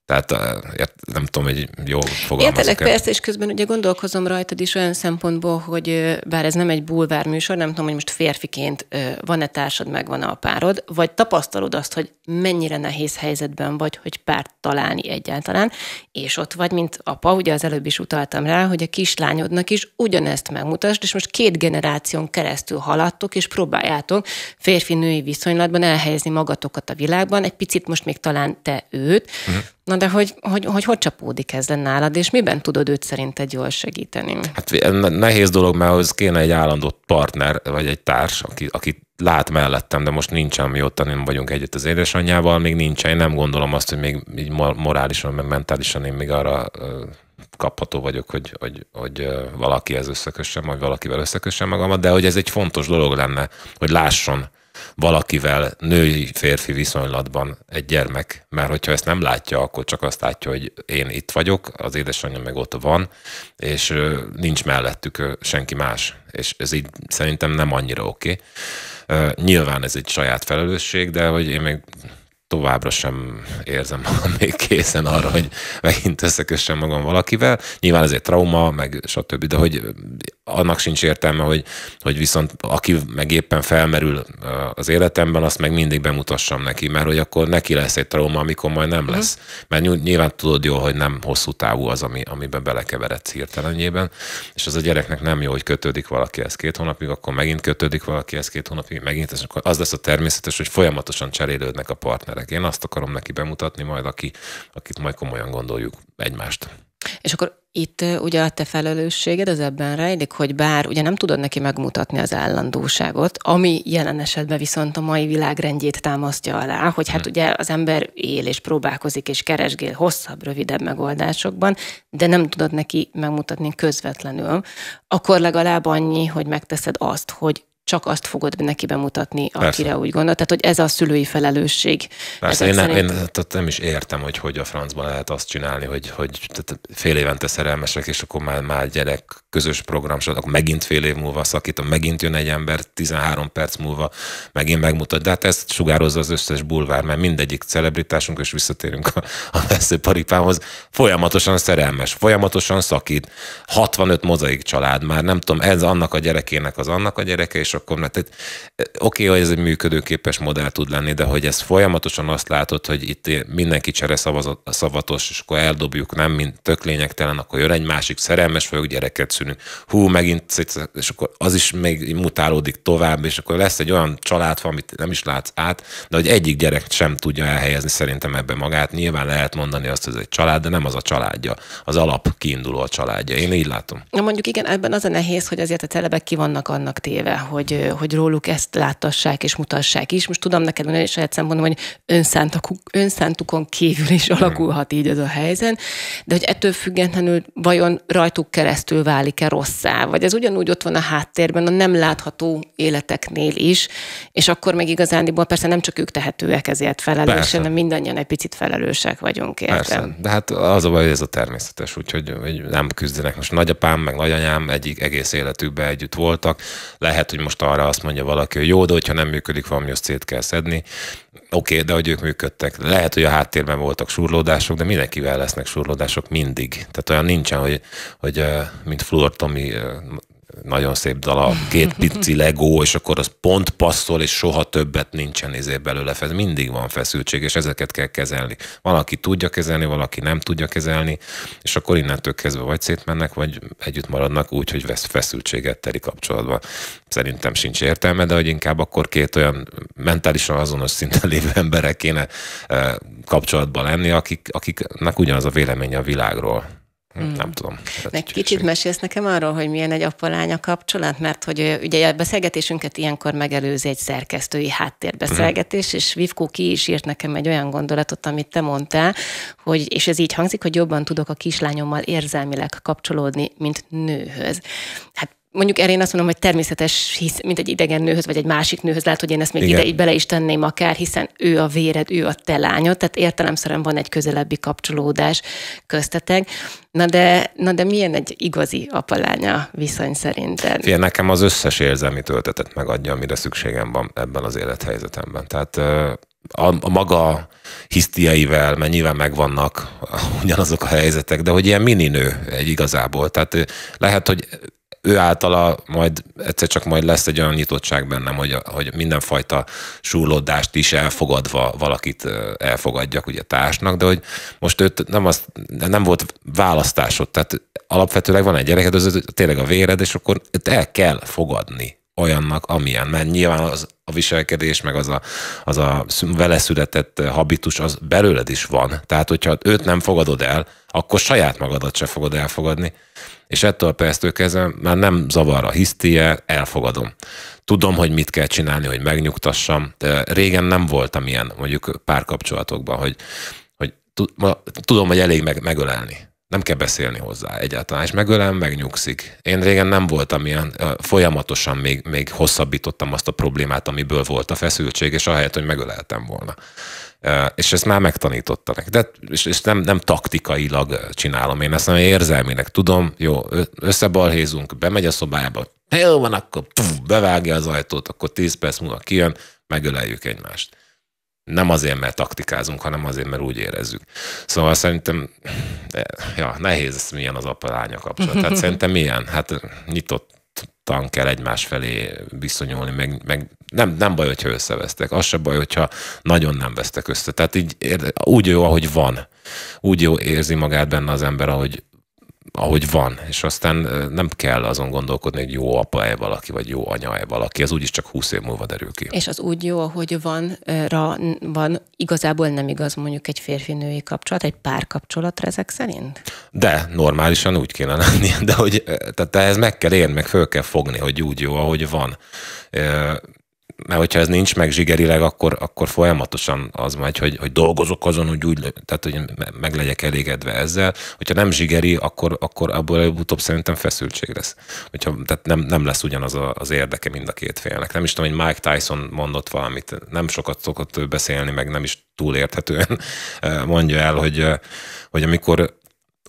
Tehát eh, nem tudom, hogy jó fogalmazok. Értelek, persze, és közben ugye gondolkozom rajtad is olyan szempontból, hogy eh, bár ez nem egy bulvár műsor, nem tudom, hogy most férfiként eh, van-e társad, meg van-e a párod, vagy tapasztalod azt, hogy mennyire nehéz helyzetben vagy, hogy párt találni egyáltalán, és ott vagy, mint apa, ugye az előbb is utaltam rá, hogy a kislányodnak is ugyanezt megmutasd, és most két generáción keresztül haladtok, és próbáljátok férfi-női viszonylatban elhelyezni magatokat a világban, egy picit most még talán te őt, uh-huh Na de hogy hogy, hogy, hogy csapódik ez le nálad, és miben tudod őt szerinted jól segíteni? Hát eh, nehéz dolog, mert ahhoz kéne egy állandó partner, vagy egy társ, aki, aki lát mellettem, de most nincsen, mióta nem vagyunk együtt az édesanyjával, még nincsen. Én nem gondolom azt, hogy még így morálisan, meg mentálisan én még arra kapható vagyok, hogy, hogy, hogy valakihez összekössem, vagy valakivel összekössem magamat, de hogy ez egy fontos dolog lenne, hogy lásson valakivel női-férfi viszonylatban egy gyermek, mert hogyha ezt nem látja, akkor csak azt látja, hogy én itt vagyok, az édesanyja meg ott van, és nincs mellettük senki más. És ez így szerintem nem annyira oké. Okay. Nyilván ez egy saját felelősség, de hogy én még továbbra sem érzem magam még készen arra, hogy megint összekössem magam valakivel. Nyilván ez egy trauma, meg stb., de hogy annak sincs értelme, hogy, hogy viszont aki meg éppen felmerül az életemben, azt meg mindig bemutassam neki, mert hogy akkor neki lesz egy trauma, amikor majd nem lesz. Uh-huh. Mert nyilván tudod jól, hogy nem hosszú távú az, ami, amiben belekeveredsz hirtelenjében, és az a gyereknek nem jó, hogy kötődik valakihez két hónapig, akkor megint kötődik valakihez két hónapig, megint, és akkor az lesz a természetes, hogy folyamatosan cserélődnek a partnerek. Én azt akarom neki bemutatni majd, aki, akit majd komolyan gondoljuk egymást. És akkor itt ugye a te felelősséged az ebben rejlik, hogy bár ugye nem tudod neki megmutatni az állandóságot, ami jelen esetben viszont a mai világrendjét támasztja alá, hogy hát hm. ugye az ember él és próbálkozik és keresgél hosszabb, rövidebb megoldásokban, de nem tudod neki megmutatni közvetlenül, akkor legalább annyi, hogy megteszed azt, hogy csak azt fogod neki bemutatni, Persze. akire úgy gondol. Tehát, hogy ez a szülői felelősség. Persze, én, szerint... én tehát nem is értem, hogy hogy a francban lehet azt csinálni, hogy, hogy tehát fél évente szerelmesek, és akkor már, már gyerek közös program, akkor megint fél év múlva szakítom, megint jön egy ember, 13 perc múlva megint megmutat. De hát ezt sugározza az összes bulvár, mert mindegyik celebritásunk, és visszatérünk a, a vesző folyamatosan szerelmes, folyamatosan szakít, 65 mozaik család már, nem tudom, ez annak a gyerekének az annak a gyereke, és akkor, mert eh, oké, okay, hogy ez egy működőképes modell tud lenni, de hogy ez folyamatosan azt látod, hogy itt mindenki csere szavazat, szavatos, és akkor eldobjuk, nem, mint tök lényegtelen, akkor jön egy másik szerelmes vagyok, gyereket szűnünk, Hú, megint, és akkor az is még mutálódik tovább, és akkor lesz egy olyan családfa, amit nem is látsz át, de hogy egyik gyerek sem tudja elhelyezni szerintem ebbe magát. Nyilván lehet mondani azt, hogy ez egy család, de nem az a családja, az alap kiinduló a családja. Én így látom. Na mondjuk igen, ebben az a nehéz, hogy azért a telebek ki vannak annak téve, hogy hogy, hogy róluk ezt láttassák és mutassák is. Most tudom neked mondani, és saját szempontból, hogy önszántukon kívül is alakulhat így ez a helyzet, de hogy ettől függetlenül vajon rajtuk keresztül válik-e rosszá, vagy ez ugyanúgy ott van a háttérben a nem látható életeknél is, és akkor meg igazándiból persze nem csak ők tehetőek ezért felelősen, hanem mindannyian egy picit felelősek vagyunk, érte. Persze, de hát az a baj, ez a természetes, úgyhogy hogy nem küzdenek. Most nagyapám, meg nagyanyám egyik egész életükben együtt voltak, lehet, hogy most most arra azt mondja valaki, hogy jó, de hogyha nem működik valami, azt szét kell szedni. Oké, okay, de hogy ők működtek. Lehet, hogy a háttérben voltak surlódások, de mindenkivel lesznek surlódások mindig. Tehát olyan nincsen, hogy, hogy mint Flor Tomi nagyon szép dala, két pici legó, és akkor az pont passzol, és soha többet nincsen izé belőle. Ez mindig van feszültség, és ezeket kell kezelni. Valaki tudja kezelni, valaki nem tudja kezelni, és akkor innentől kezdve vagy szétmennek, vagy együtt maradnak úgy, hogy vesz feszültséget teri kapcsolatban. Szerintem sincs értelme, de hogy inkább akkor két olyan mentálisan azonos szinten lévő emberek kéne eh, kapcsolatban lenni, akik, akiknek ugyanaz a véleménye a világról. Mm. Nem tudom. Meg kicsit mesélsz nekem arról, hogy milyen egy apalánya kapcsolat, mert hogy ugye a beszélgetésünket ilyenkor megelőzi egy szerkesztői háttérbeszélgetés, mm. és Vivkó ki is írt nekem egy olyan gondolatot, amit te mondtál, hogy, és ez így hangzik, hogy jobban tudok a kislányommal érzelmileg kapcsolódni, mint nőhöz. Hát mondjuk erre én azt mondom, hogy természetes, hisz, mint egy idegen nőhöz, vagy egy másik nőhöz, lehet, hogy én ezt még Igen. ide így bele is tenném akár, hiszen ő a véred, ő a te lányod, tehát értelemszerűen van egy közelebbi kapcsolódás köztetek. Na de, na de milyen egy igazi apalánya viszony szerinted? Fia, nekem az összes érzelmi töltetet megadja, amire szükségem van ebben az élethelyzetemben. Tehát a, a maga hisztiaivel, mert nyilván megvannak ugyanazok a helyzetek, de hogy ilyen mininő egy igazából. Tehát lehet, hogy ő általa majd egyszer csak majd lesz egy olyan nyitottság bennem, hogy, hogy mindenfajta súlódást is elfogadva valakit elfogadjak ugye társnak, de hogy most őt nem, az, nem volt választásod, tehát alapvetőleg van egy gyereked, az tényleg a véred, és akkor el kell fogadni olyannak, amilyen. Mert nyilván az a viselkedés, meg az a, az a vele született habitus, az belőled is van. Tehát, hogyha őt nem fogadod el, akkor saját magadat se fogod elfogadni. És ettől a perctől kezdve már nem zavar a hisztie, elfogadom. Tudom, hogy mit kell csinálni, hogy megnyugtassam. De régen nem voltam ilyen, mondjuk párkapcsolatokban, hogy, hogy tudom, hogy elég meg, megölelni nem kell beszélni hozzá egyáltalán, és megölem, megnyugszik. Én régen nem voltam ilyen, folyamatosan még, még hosszabbítottam azt a problémát, amiből volt a feszültség, és ahelyett, hogy megöleltem volna. És ezt már megtanítottanak. De, és, és nem, nem taktikailag csinálom én ezt, hanem érzelmének tudom, jó, összebalhézunk, bemegy a szobájába, jó van, akkor puf, bevágja az ajtót, akkor 10 perc múlva kijön, megöleljük egymást. Nem azért, mert taktikázunk, hanem azért, mert úgy érezzük. Szóval szerintem eh, ja, nehéz ez milyen az apa-lánya kapcsolat. Tehát szerintem milyen? Hát nyitott eh, nyitottan kell egymás felé viszonyulni, meg, meg nem, nem baj, hogyha összevesztek, az se baj, hogyha nagyon nem vesztek össze. Tehát így úgy jó, ahogy van. Úgy jó érzi magát benne az ember, ahogy, ahogy van, és aztán nem kell azon gondolkodni, hogy jó apa-e valaki, vagy jó anya-e valaki, az úgyis csak húsz év múlva derül ki. És az úgy jó, ahogy van, ra, van igazából nem igaz mondjuk egy férfi-női kapcsolat, egy párkapcsolatra ezek szerint? De, normálisan úgy kéne lenni, de hogy tehát ehhez meg kell érni, meg föl kell fogni, hogy úgy jó, ahogy van mert hogyha ez nincs meg zsigerileg, akkor, akkor folyamatosan az megy, hogy, hogy dolgozok azon, hogy úgy, tehát hogy meg legyek elégedve ezzel. Hogyha nem zsigeri, akkor, akkor abból előbb-utóbb szerintem feszültség lesz. Hogyha, tehát nem, nem lesz ugyanaz a, az érdeke mind a két félnek. Nem is tudom, hogy Mike Tyson mondott valamit, nem sokat szokott beszélni, meg nem is túl érthetően mondja el, hogy, hogy amikor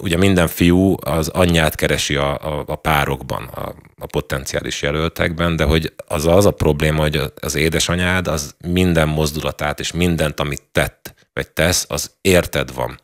ugye minden fiú az anyját keresi a, a, a párokban, a, a potenciális jelöltekben, de hogy az az a probléma, hogy az édesanyád az minden mozdulatát és mindent, amit tett vagy tesz, az érted van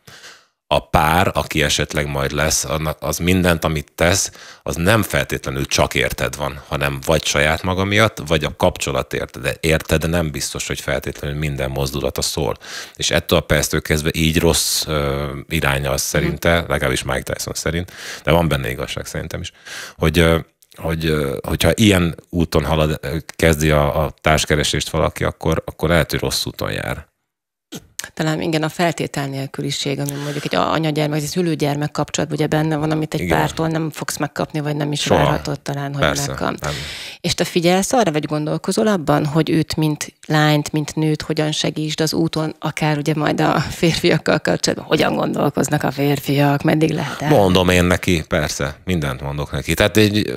a pár, aki esetleg majd lesz, az mindent, amit tesz, az nem feltétlenül csak érted van, hanem vagy saját maga miatt, vagy a kapcsolat érted, de érted, de nem biztos, hogy feltétlenül minden mozdulata szól. És ettől a perctől kezdve így rossz uh, iránya az szerinte, mm. legalábbis Mike Tyson szerint, de van benne igazság szerintem is, hogy uh, hogy, hogyha ilyen úton halad, kezdi a, a társkeresést valaki, akkor, akkor lehet, hogy rossz úton jár talán igen, a feltétel nélküliség, ami mondjuk egy anyagyermek, egy szülőgyermek kapcsolat, ugye benne van, amit egy igen. pártól nem fogsz megkapni, vagy nem is várhatod talán, hogy Persze, megkap. Nem. És te figyelsz arra, vagy gondolkozol abban, hogy őt, mint lányt, mint nőt hogyan segítsd az úton, akár ugye majd a férfiakkal kapcsolatban, hogyan gondolkoznak a férfiak, meddig lehet el? Mondom én neki, persze, mindent mondok neki. Tehát egy,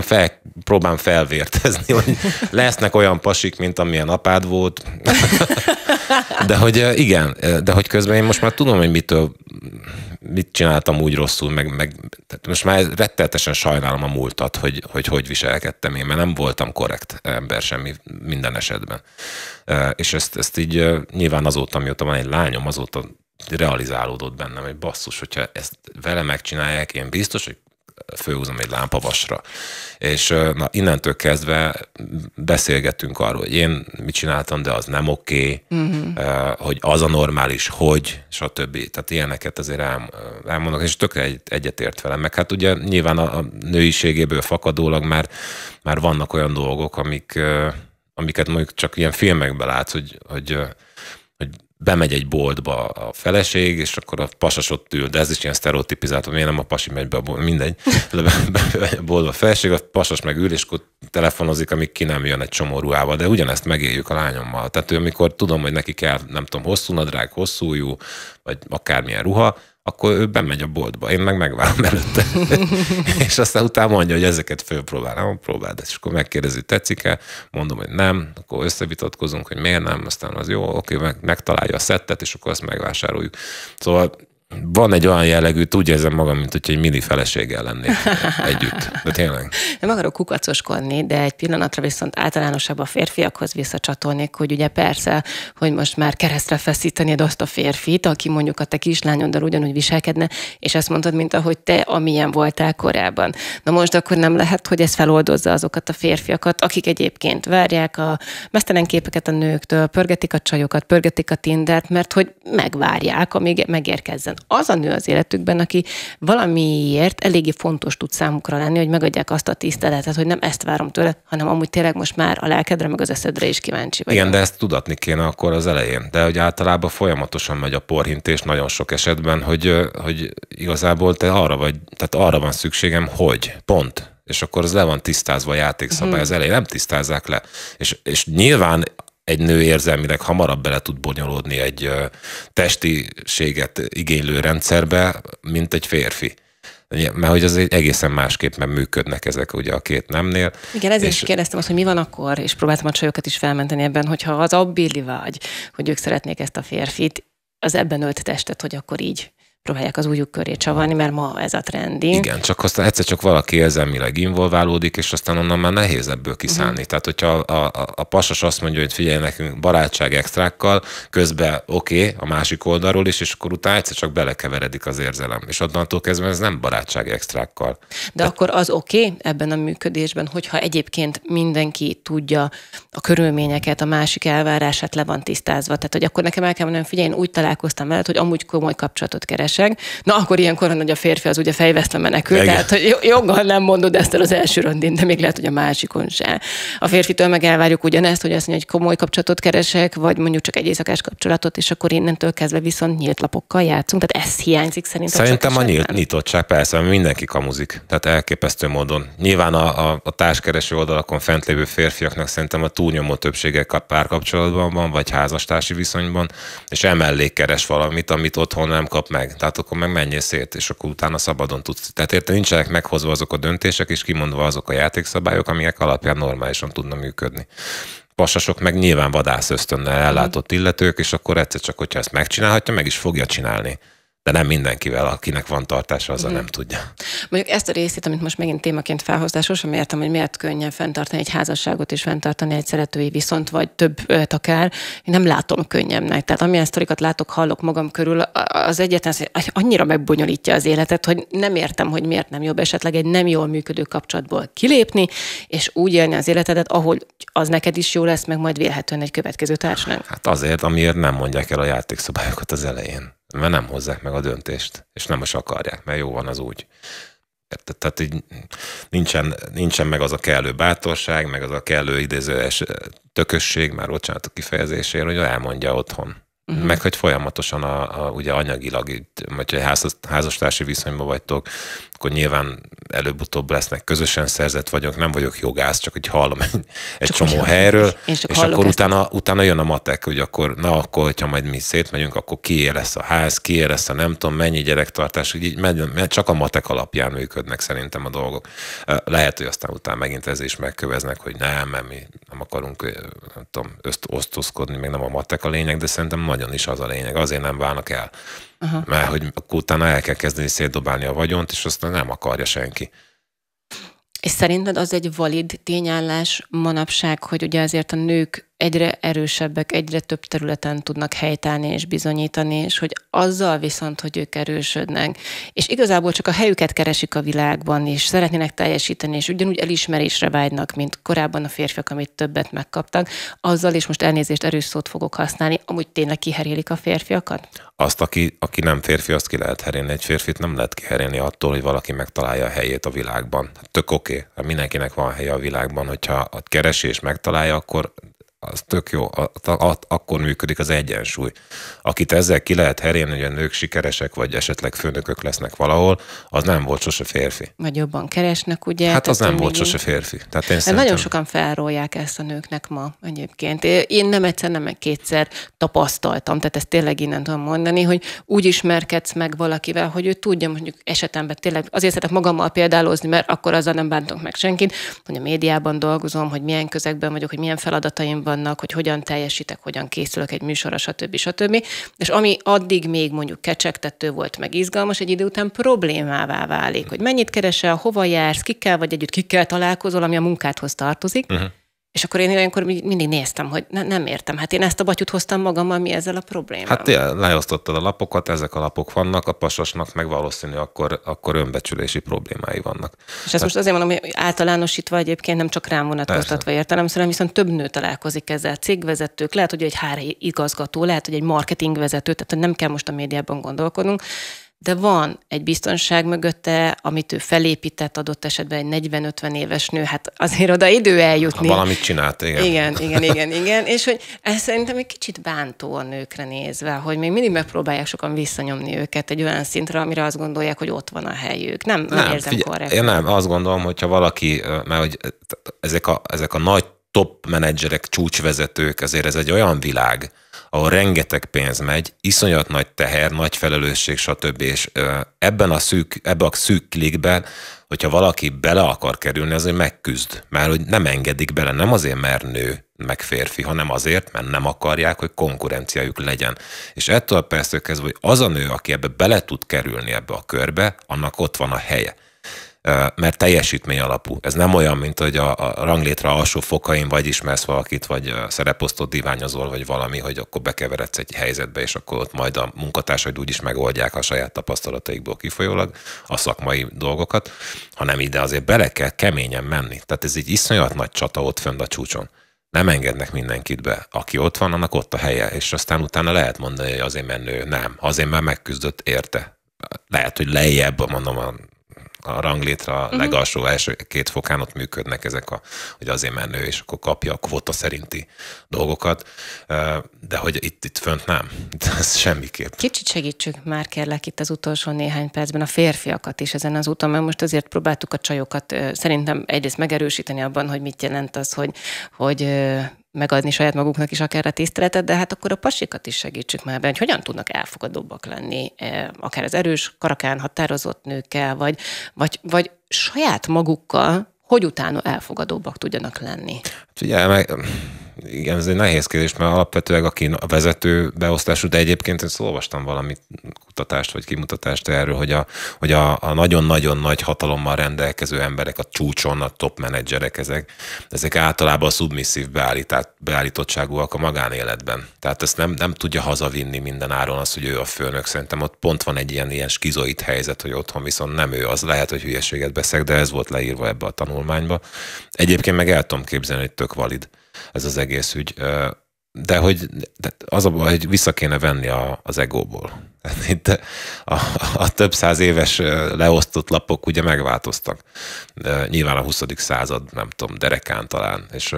fel, próbálom felvértezni, hogy lesznek olyan pasik, mint amilyen apád volt. De hogy igen, de hogy közben én most már tudom, hogy mitől, mit csináltam úgy rosszul, meg, meg tehát most már retteltesen sajnálom a múltat, hogy, hogy hogy viselkedtem én, mert nem voltam korrekt ember semmi minden esetben. És ezt, ezt így nyilván azóta, mióta van egy lányom, azóta realizálódott bennem, hogy basszus, hogyha ezt vele megcsinálják, én biztos, hogy főhúzom egy lámpavasra. És na, innentől kezdve beszélgettünk arról, hogy én mit csináltam, de az nem oké, okay, mhm. uh-huh. hogy az a normális, hogy, stb. Tehát ilyeneket azért el, elmondok, és tökre egy, egyetért velem. Meg hát ugye nyilván a, a nőiségéből fakadólag már, már vannak olyan dolgok, amik amiket mondjuk csak ilyen filmekben látsz, hogy, hogy, hogy bemegy egy boltba a feleség, és akkor a pasas ott ül, de ez is ilyen sztereotipizált, miért nem a pasi megy be a boltba, mindegy, be, be, a boltba a feleség, a pasas meg ül, és akkor telefonozik, amíg ki nem jön egy csomó ruhával, de ugyanezt megéljük a lányommal. Tehát ő, amikor tudom, hogy neki kell, nem tudom, hosszú nadrág, hosszú jó vagy akármilyen ruha, akkor ő bemegy a boltba, én meg megvárom előtte. és aztán utána mondja, hogy ezeket fölpróbálom, próbáld, és akkor megkérdezi, tetszik-e, mondom, hogy nem, akkor összevitatkozunk, hogy miért nem, aztán az jó, oké, meg, megtalálja a szettet, és akkor azt megvásároljuk. Szóval van egy olyan jellegű, úgy érzem magam, mint hogy egy mini feleséggel lennék együtt. De tényleg. Nem akarok kukacoskodni, de egy pillanatra viszont általánosabb a férfiakhoz visszacsatolnék, hogy ugye persze, hogy most már keresztre feszítenéd azt a férfit, aki mondjuk a te kislányoddal ugyanúgy viselkedne, és ezt mondtad, mint ahogy te, amilyen voltál korábban. Na most akkor nem lehet, hogy ez feloldozza azokat a férfiakat, akik egyébként várják a mesztelen képeket a nőktől, pörgetik a csajokat, pörgetik a tindert, mert hogy megvárják, amíg megérkezzen az a nő az életükben, aki valamiért eléggé fontos tud számukra lenni, hogy megadják azt a tiszteletet, hogy nem ezt várom tőle, hanem amúgy tényleg most már a lelkedre, meg az eszedre is kíváncsi vagyok. Igen, de ezt tudatni kéne akkor az elején. De hogy általában folyamatosan megy a porhintés nagyon sok esetben, hogy, hogy igazából te arra vagy, tehát arra van szükségem, hogy pont és akkor az le van tisztázva a játékszabály uh-huh. az elején, nem tisztázzák le. És, és nyilván egy nő érzelmileg hamarabb bele tud bonyolódni egy testiséget igénylő rendszerbe, mint egy férfi. Mert hogy az egy egészen másképpen működnek ezek ugye a két nemnél. Igen, ezért és... is kérdeztem azt, hogy mi van akkor, és próbáltam a csajokat is felmenteni ebben, hogyha az abbéli vagy, hogy ők szeretnék ezt a férfit, az ebben ölt testet, hogy akkor így próbálják az újuk köré csavarni, mert ma ez a trendi. Igen, csak aztán egyszer csak valaki érzelmileg involválódik, és aztán onnan már nehéz ebből kiszállni. Uh-huh. Tehát, hogyha a, a, a pasas azt mondja, hogy figyelj nekünk barátság extrákkal, közben oké, okay, a másik oldalról is, és akkor utána egyszer csak belekeveredik az érzelem. És onnantól kezdve ez nem barátság extrákkal. De, De akkor az oké okay ebben a működésben, hogyha egyébként mindenki tudja a körülményeket, a másik elvárását le van tisztázva. Tehát, hogy akkor nekem el kell mondanom, figyelj, én úgy találkoztam veled, hogy amúgy komoly kapcsolatot keres köztársaság. Na akkor ilyenkor van, hogy a férfi az ugye fejvesztve menekül, Ege. tehát hogy joggal nem mondod ezt el az első rondin, de még lehet, hogy a másikon se. A férfitől meg elvárjuk ugyanezt, hogy azt mondja, hogy komoly kapcsolatot keresek, vagy mondjuk csak egy éjszakás kapcsolatot, és akkor innentől kezdve viszont nyílt lapokkal játszunk. Tehát ez hiányzik szerintem. Szerintem a nyílt, nyitottság persze, mert mindenki kamuzik, tehát elképesztő módon. Nyilván a, a, a társkereső oldalakon fent lévő férfiaknak szerintem a túlnyomó többsége párkapcsolatban van, vagy házastársi viszonyban, és emellé keres valamit, amit otthon nem kap meg tehát akkor meg menjél szét, és akkor utána szabadon tudsz. Tehát érte nincsenek meghozva azok a döntések, és kimondva azok a játékszabályok, amik alapján normálisan tudna működni pasasok meg nyilván vadász ösztönnel ellátott illetők, és akkor egyszer csak, hogyha ezt megcsinálhatja, meg is fogja csinálni de nem mindenkivel, akinek van tartása, az a mhm. nem tudja. Mondjuk ezt a részét, amit most megint témaként felhoztál, sosem értem, hogy miért könnyen fenntartani egy házasságot és fenntartani egy szeretői viszont, vagy több akár. Én nem látom könnyemnek. Tehát amilyen sztorikat látok, hallok magam körül, az egyetlen, hogy annyira megbonyolítja az életet, hogy nem értem, hogy miért nem jobb esetleg egy nem jól működő kapcsolatból kilépni, és úgy élni az életedet, ahogy az neked is jó lesz, meg majd vélhetően egy következő társnak. Hát azért, amiért nem mondják el a játékszabályokat az elején mert nem hozzák meg a döntést, és nem is akarják, mert jó van az úgy. Tehát, tehát így nincsen, nincsen meg az a kellő bátorság, meg az a kellő idézőes tökösség, már bocsánat a kifejezésért, hogy elmondja otthon. Uh-huh. Meg, hogy folyamatosan a, a, ugye anyagilag, vagy hogy házastársi viszonyban vagytok, akkor nyilván előbb-utóbb lesznek közösen szerzett vagyok, nem vagyok jogász, csak hogy hallom egy, egy csak csomó helyről, és akkor utána, utána jön a matek, hogy akkor, na akkor, hogyha majd mi szétmegyünk, akkor kié lesz a ház, kié lesz a nem tudom mennyi gyerektartás, így megy, csak a matek alapján működnek szerintem a dolgok. Lehet, hogy aztán utána megint ez is megköveznek, hogy nem, mert mi nem akarunk nem tudom, osztozkodni, még nem a matek a lényeg, de szerintem nagyon is az a lényeg, azért nem válnak el Aha. Mert hogy akkor utána el kell kezdeni szétdobálni a vagyont, és aztán nem akarja senki. És szerinted az egy valid tényállás manapság, hogy ugye azért a nők egyre erősebbek, egyre több területen tudnak helytállni és bizonyítani, és hogy azzal viszont, hogy ők erősödnek, és igazából csak a helyüket keresik a világban, és szeretnének teljesíteni, és ugyanúgy elismerésre vágynak, mint korábban a férfiak, amit többet megkaptak, azzal, is most elnézést erős szót fogok használni, amúgy tényleg kiherélik a férfiakat? Azt, aki, aki nem férfi, azt ki lehet herélni. Egy férfit nem lehet kiherélni attól, hogy valaki megtalálja a helyét a világban. Hát tök oké, okay. Hát mindenkinek van helye a világban, hogyha a keresi és megtalálja, akkor az tök jó, a, a, akkor működik az egyensúly. Akit ezzel ki lehet herélni, hogy a nők sikeresek, vagy esetleg főnökök lesznek valahol, az nem volt sose férfi. Vagy jobban keresnek, ugye? Hát az nem volt sose férfi. Tehát én szerintem... Nagyon sokan felrólják ezt a nőknek ma egyébként. Én nem egyszer, nem egy kétszer tapasztaltam, tehát ezt tényleg innen tudom mondani, hogy úgy ismerkedsz meg valakivel, hogy ő tudja, mondjuk esetemben tényleg, azért szeretek magammal példálozni, mert akkor azzal nem bántunk meg senkit, hogy a médiában dolgozom, hogy milyen közegben vagyok, hogy milyen feladataim van, annak, hogy hogyan teljesítek, hogyan készülök egy műsorra, stb. stb. És ami addig még mondjuk kecsegtető volt, meg izgalmas, egy idő után problémává válik, hogy mennyit keresel, hova jársz, kikkel vagy együtt, kikkel találkozol, ami a munkádhoz tartozik. Uh-huh és akkor én olyankor mindig néztem, hogy ne, nem értem, hát én ezt a batyut hoztam magammal, mi ezzel a probléma? Hát te leosztottad a lapokat, ezek a lapok vannak, a pasasnak meg valószínű akkor, akkor önbecsülési problémái vannak. És ezt Tehát... most azért mondom, hogy általánosítva egyébként nem csak rám vonatkoztatva szóval viszont több nő találkozik ezzel, cégvezetők, lehet, hogy egy HR igazgató, lehet, hogy egy marketingvezető, tehát nem kell most a médiában gondolkodnunk, de van egy biztonság mögötte, amit ő felépített adott esetben egy 40-50 éves nő, hát azért oda idő eljutni. Ha valamit csinált, igen. Igen, igen, igen, igen. És hogy ez szerintem egy kicsit bántó a nőkre nézve, hogy még mindig megpróbálják sokan visszanyomni őket egy olyan szintre, amire azt gondolják, hogy ott van a helyük. Nem, nem, nem érzem korrekt. Én nem, azt gondolom, hogyha valaki, mert hogy ezek a, ezek a nagy top menedzserek, csúcsvezetők, azért ez egy olyan világ, ahol rengeteg pénz megy, iszonyat nagy teher, nagy felelősség, stb. És ebben a szűk, ebben a szűk klikben, hogyha valaki bele akar kerülni, azért megküzd, mert hogy nem engedik bele, nem azért, mert nő, meg férfi, hanem azért, mert nem akarják, hogy konkurenciájuk legyen. És ettől persze kezdve, hogy az a nő, aki ebbe bele tud kerülni ebbe a körbe, annak ott van a helye mert teljesítmény alapú. Ez nem olyan, mint hogy a, a ranglétre alsó fokain vagy ismersz valakit, vagy szereposztott diványozol, vagy valami, hogy akkor bekeveredsz egy helyzetbe, és akkor ott majd a munkatársaid úgyis megoldják a saját tapasztalataikból kifolyólag a szakmai dolgokat, hanem ide azért bele kell keményen menni. Tehát ez egy iszonyat nagy csata ott fönt a csúcson nem engednek mindenkit be. Aki ott van, annak ott a helye, és aztán utána lehet mondani, hogy azért menő, nem, azért már megküzdött érte. Lehet, hogy lejjebb, mondom, a a ranglétra uh-huh. legalsó első két fokán ott működnek ezek a, hogy azért menő, és akkor kapja a kvóta szerinti dolgokat, de hogy itt, itt fönt nem, ez semmiképp. Kicsit segítsük már kérlek itt az utolsó néhány percben a férfiakat is ezen az úton, mert most azért próbáltuk a csajokat szerintem egyrészt megerősíteni abban, hogy mit jelent az, hogy, hogy megadni saját maguknak is akár a tiszteletet, de hát akkor a pasikat is segítsük már be, hogy hogyan tudnak elfogadóbbak lenni, e, akár az erős, karakán határozott nőkkel, vagy, vagy, vagy saját magukkal, hogy utána elfogadóbbak tudjanak lenni. Hát ugye, meg, igen, ez egy nehéz kérdés, mert alapvetően aki a vezető beosztású, de egyébként én olvastam valami kutatást vagy kimutatást erről, hogy a, hogy a, a nagyon-nagyon nagy hatalommal rendelkező emberek, a csúcson, a top menedzserek ezek, ezek általában a szubmisszív beállítát, beállítottságúak a magánéletben. Tehát ezt nem, nem tudja hazavinni minden áron az, hogy ő a főnök. Szerintem ott pont van egy ilyen, ilyen skizoid helyzet, hogy otthon viszont nem ő. Az lehet, hogy hülyeséget beszek, de ez volt leírva ebbe a tanulmányba. Egyébként meg el tudom képzelni, hogy tök csak valid ez az egész ügy. De hogy de az a baj, hogy vissza kéne venni a, az egóból. Itt a, a több száz éves leosztott lapok ugye megváltoztak. Nyilván a 20. század, nem tudom, derekán talán, és,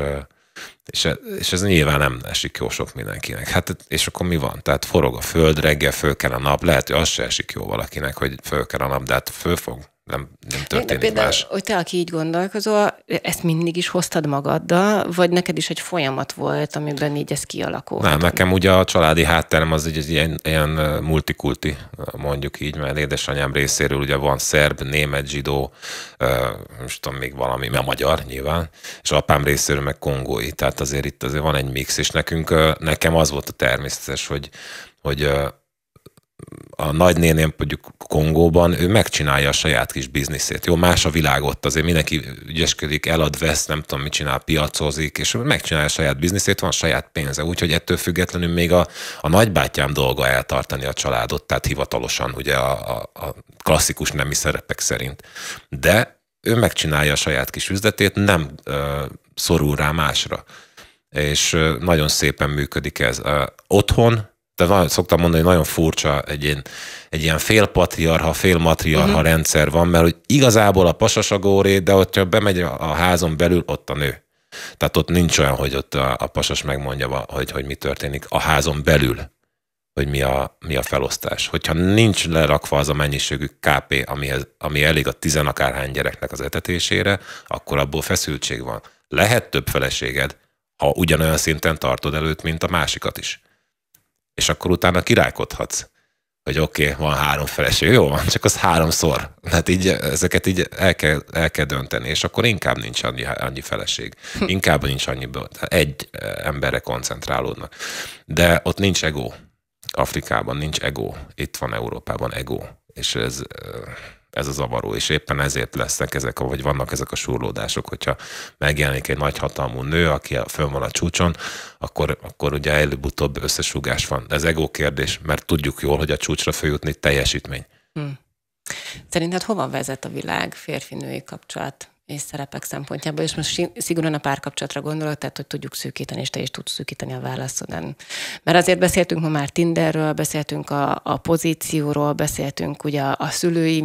és, és ez nyilván nem esik jó sok mindenkinek. Hát és akkor mi van? Tehát forog a föld, reggel föl kell a nap, lehet, hogy az se esik jó valakinek, hogy föl kell a nap, de hát föl fog nem, nem történik de például, más. Hogy te, aki így gondolkozol, ezt mindig is hoztad magaddal, vagy neked is egy folyamat volt, amiben így ez kialakult? Nem, nekem ugye a családi hátterem az egy, egy ilyen, ilyen multikulti, mondjuk így, mert édesanyám részéről ugye van szerb, német, zsidó, most tudom, még valami, mert magyar nyilván, és apám részéről meg kongói, tehát azért itt azért van egy mix, és nekünk, nekem az volt a természetes, hogy, hogy a nagynéném mondjuk Kongóban, ő megcsinálja a saját kis bizniszét. Jó, más a világ ott, azért mindenki ügyeskedik, elad, vesz, nem tudom, mit csinál, piacozik, és megcsinálja a saját bizniszét, van saját pénze. Úgyhogy ettől függetlenül még a, a nagybátyám dolga eltartani a családot, tehát hivatalosan, ugye a, a, a klasszikus nemi szerepek szerint. De ő megcsinálja a saját kis üzletét, nem ö, szorul rá másra. És ö, nagyon szépen működik ez. Ö, otthon tehát nagyon, szoktam mondani, hogy nagyon furcsa egy ilyen, egy ilyen fél patriarha, fél matriarha uh-huh. Mhm. rendszer van, mert hogy igazából a pasasagóré, de hogyha bemegy a házon belül, ott a nő. Tehát ott nincs olyan, hogy ott a, a pasas megmondja, hogy, hogy mi történik a házon belül, hogy mi a, mi a felosztás. Hogyha nincs lerakva az a mennyiségű KP, ami ami elég a tizenakárhány gyereknek az etetésére, akkor abból feszültség van. Lehet több feleséged, ha ugyanolyan szinten tartod előtt, mint a másikat is és akkor utána királykodhatsz hogy oké, okay, van három feleség, jó van, csak az háromszor. Hát így ezeket így el kell, el kell dönteni, és akkor inkább nincs annyi, annyi feleség. Hm. Inkább nincs annyi, egy eh, emberre koncentrálódnak. De ott nincs ego. Afrikában nincs ego. Itt van Európában ego. És ez eh, ez a zavaró, és éppen ezért lesznek ezek, vagy vannak ezek a súrlódások, hogyha megjelenik egy nagy hatalmú nő, aki fönn van a csúcson, akkor, akkor ugye előbb-utóbb összesúgás van. De ez egó kérdés, mert tudjuk jól, hogy a csúcsra följutni teljesítmény. Hmm. Szerinted hova vezet a világ férfi-női kapcsolat és szerepek szempontjából, és most szigorúan a párkapcsolatra gondolok, tehát hogy tudjuk szűkíteni, és te is tudsz szűkíteni a válaszodon. Mert azért beszéltünk ma már Tinderről, beszéltünk a, a pozícióról, beszéltünk ugye a, a szülői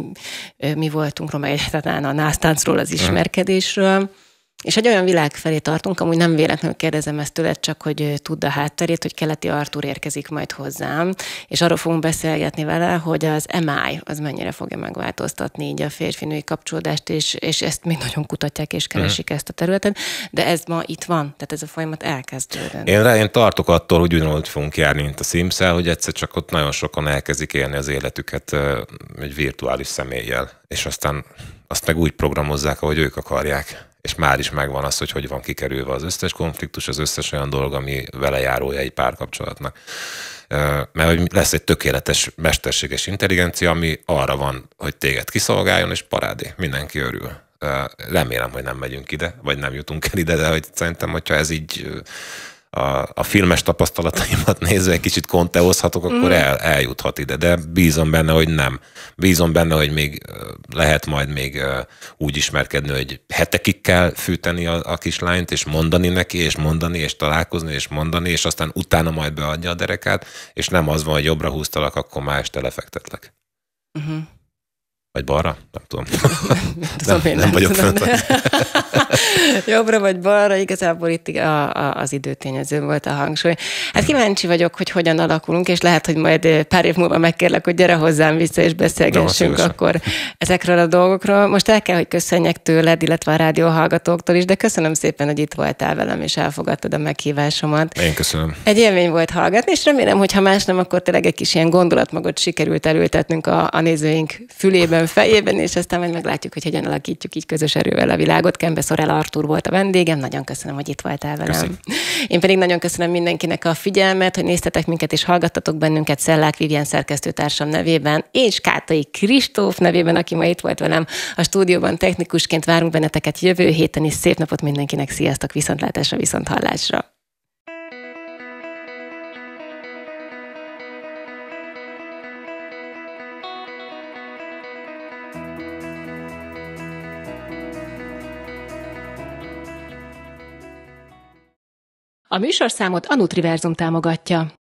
mi voltunkról, meg egyáltalán a násztáncról, az ismerkedésről. És egy olyan világ felé tartunk, amúgy nem véletlenül kérdezem ezt tőled, csak hogy tudd a hátterét, hogy keleti Artur érkezik majd hozzám, és arról fogunk beszélgetni vele, hogy az MI az mennyire fogja megváltoztatni így a férfinői kapcsolódást, és, és ezt még nagyon kutatják és keresik uh-huh. ezt a területen, de ez ma itt van, tehát ez a folyamat elkezdődött. Én rá én tartok attól, hogy ugyanúgy fogunk járni, mint a sims hogy egyszer csak ott nagyon sokan elkezdik élni az életüket egy virtuális személlyel, és aztán azt meg úgy programozzák, ahogy ők akarják és már is megvan az, hogy hogy van kikerülve az összes konfliktus, az összes olyan dolog, ami vele járója egy párkapcsolatnak. Mert hogy lesz egy tökéletes mesterséges intelligencia, ami arra van, hogy téged kiszolgáljon, és parádé, mindenki örül. Remélem, hogy nem megyünk ide, vagy nem jutunk el ide, de hogy szerintem, hogyha ez így a, a filmes tapasztalataimat nézve egy kicsit konteozhatok, akkor mm. el, eljuthat ide, de bízom benne, hogy nem. Bízom benne, hogy még lehet majd még úgy ismerkedni, hogy hetekig kell fűteni a, a kislányt, és mondani neki, és mondani, és találkozni, és mondani, és aztán utána majd beadja a derekát, és nem az van, hogy jobbra húztalak, akkor már este lefektetlek. Uh-huh. Vagy balra? Nem tudom. tudom nem, én nem, nem vagyok tudom. Jobbra vagy balra, igazából itt a, a, az időtényező volt a hangsúly. Hát kíváncsi vagyok, hogy hogyan alakulunk, és lehet, hogy majd pár év múlva megkérlek, hogy gyere hozzám vissza, és beszélgessünk no, akkor ezekről a dolgokról. Most el kell, hogy köszönjek tőled, illetve a hallgatóktól is, de köszönöm szépen, hogy itt voltál velem, és elfogadtad a meghívásomat. Én köszönöm. Egy élmény volt hallgatni, és remélem, hogy ha más nem, akkor tényleg egy kis ilyen gondolatmagot sikerült elültetnünk a, a nézőink fülébe, fejében, és aztán majd meglátjuk, hogy hogyan alakítjuk így közös erővel a világot. Kembe Szorel Artur volt a vendégem, nagyon köszönöm, hogy itt voltál velem. Köszönöm. Én pedig nagyon köszönöm mindenkinek a figyelmet, hogy néztetek minket és hallgattatok bennünket Szellák Vivien szerkesztőtársam nevében, és Kátai Kristóf nevében, aki ma itt volt velem a stúdióban technikusként. Várunk benneteket jövő héten, is szép napot mindenkinek, sziasztok, viszontlátásra, viszonthallásra. A műsorszámot a Nutriverzum támogatja.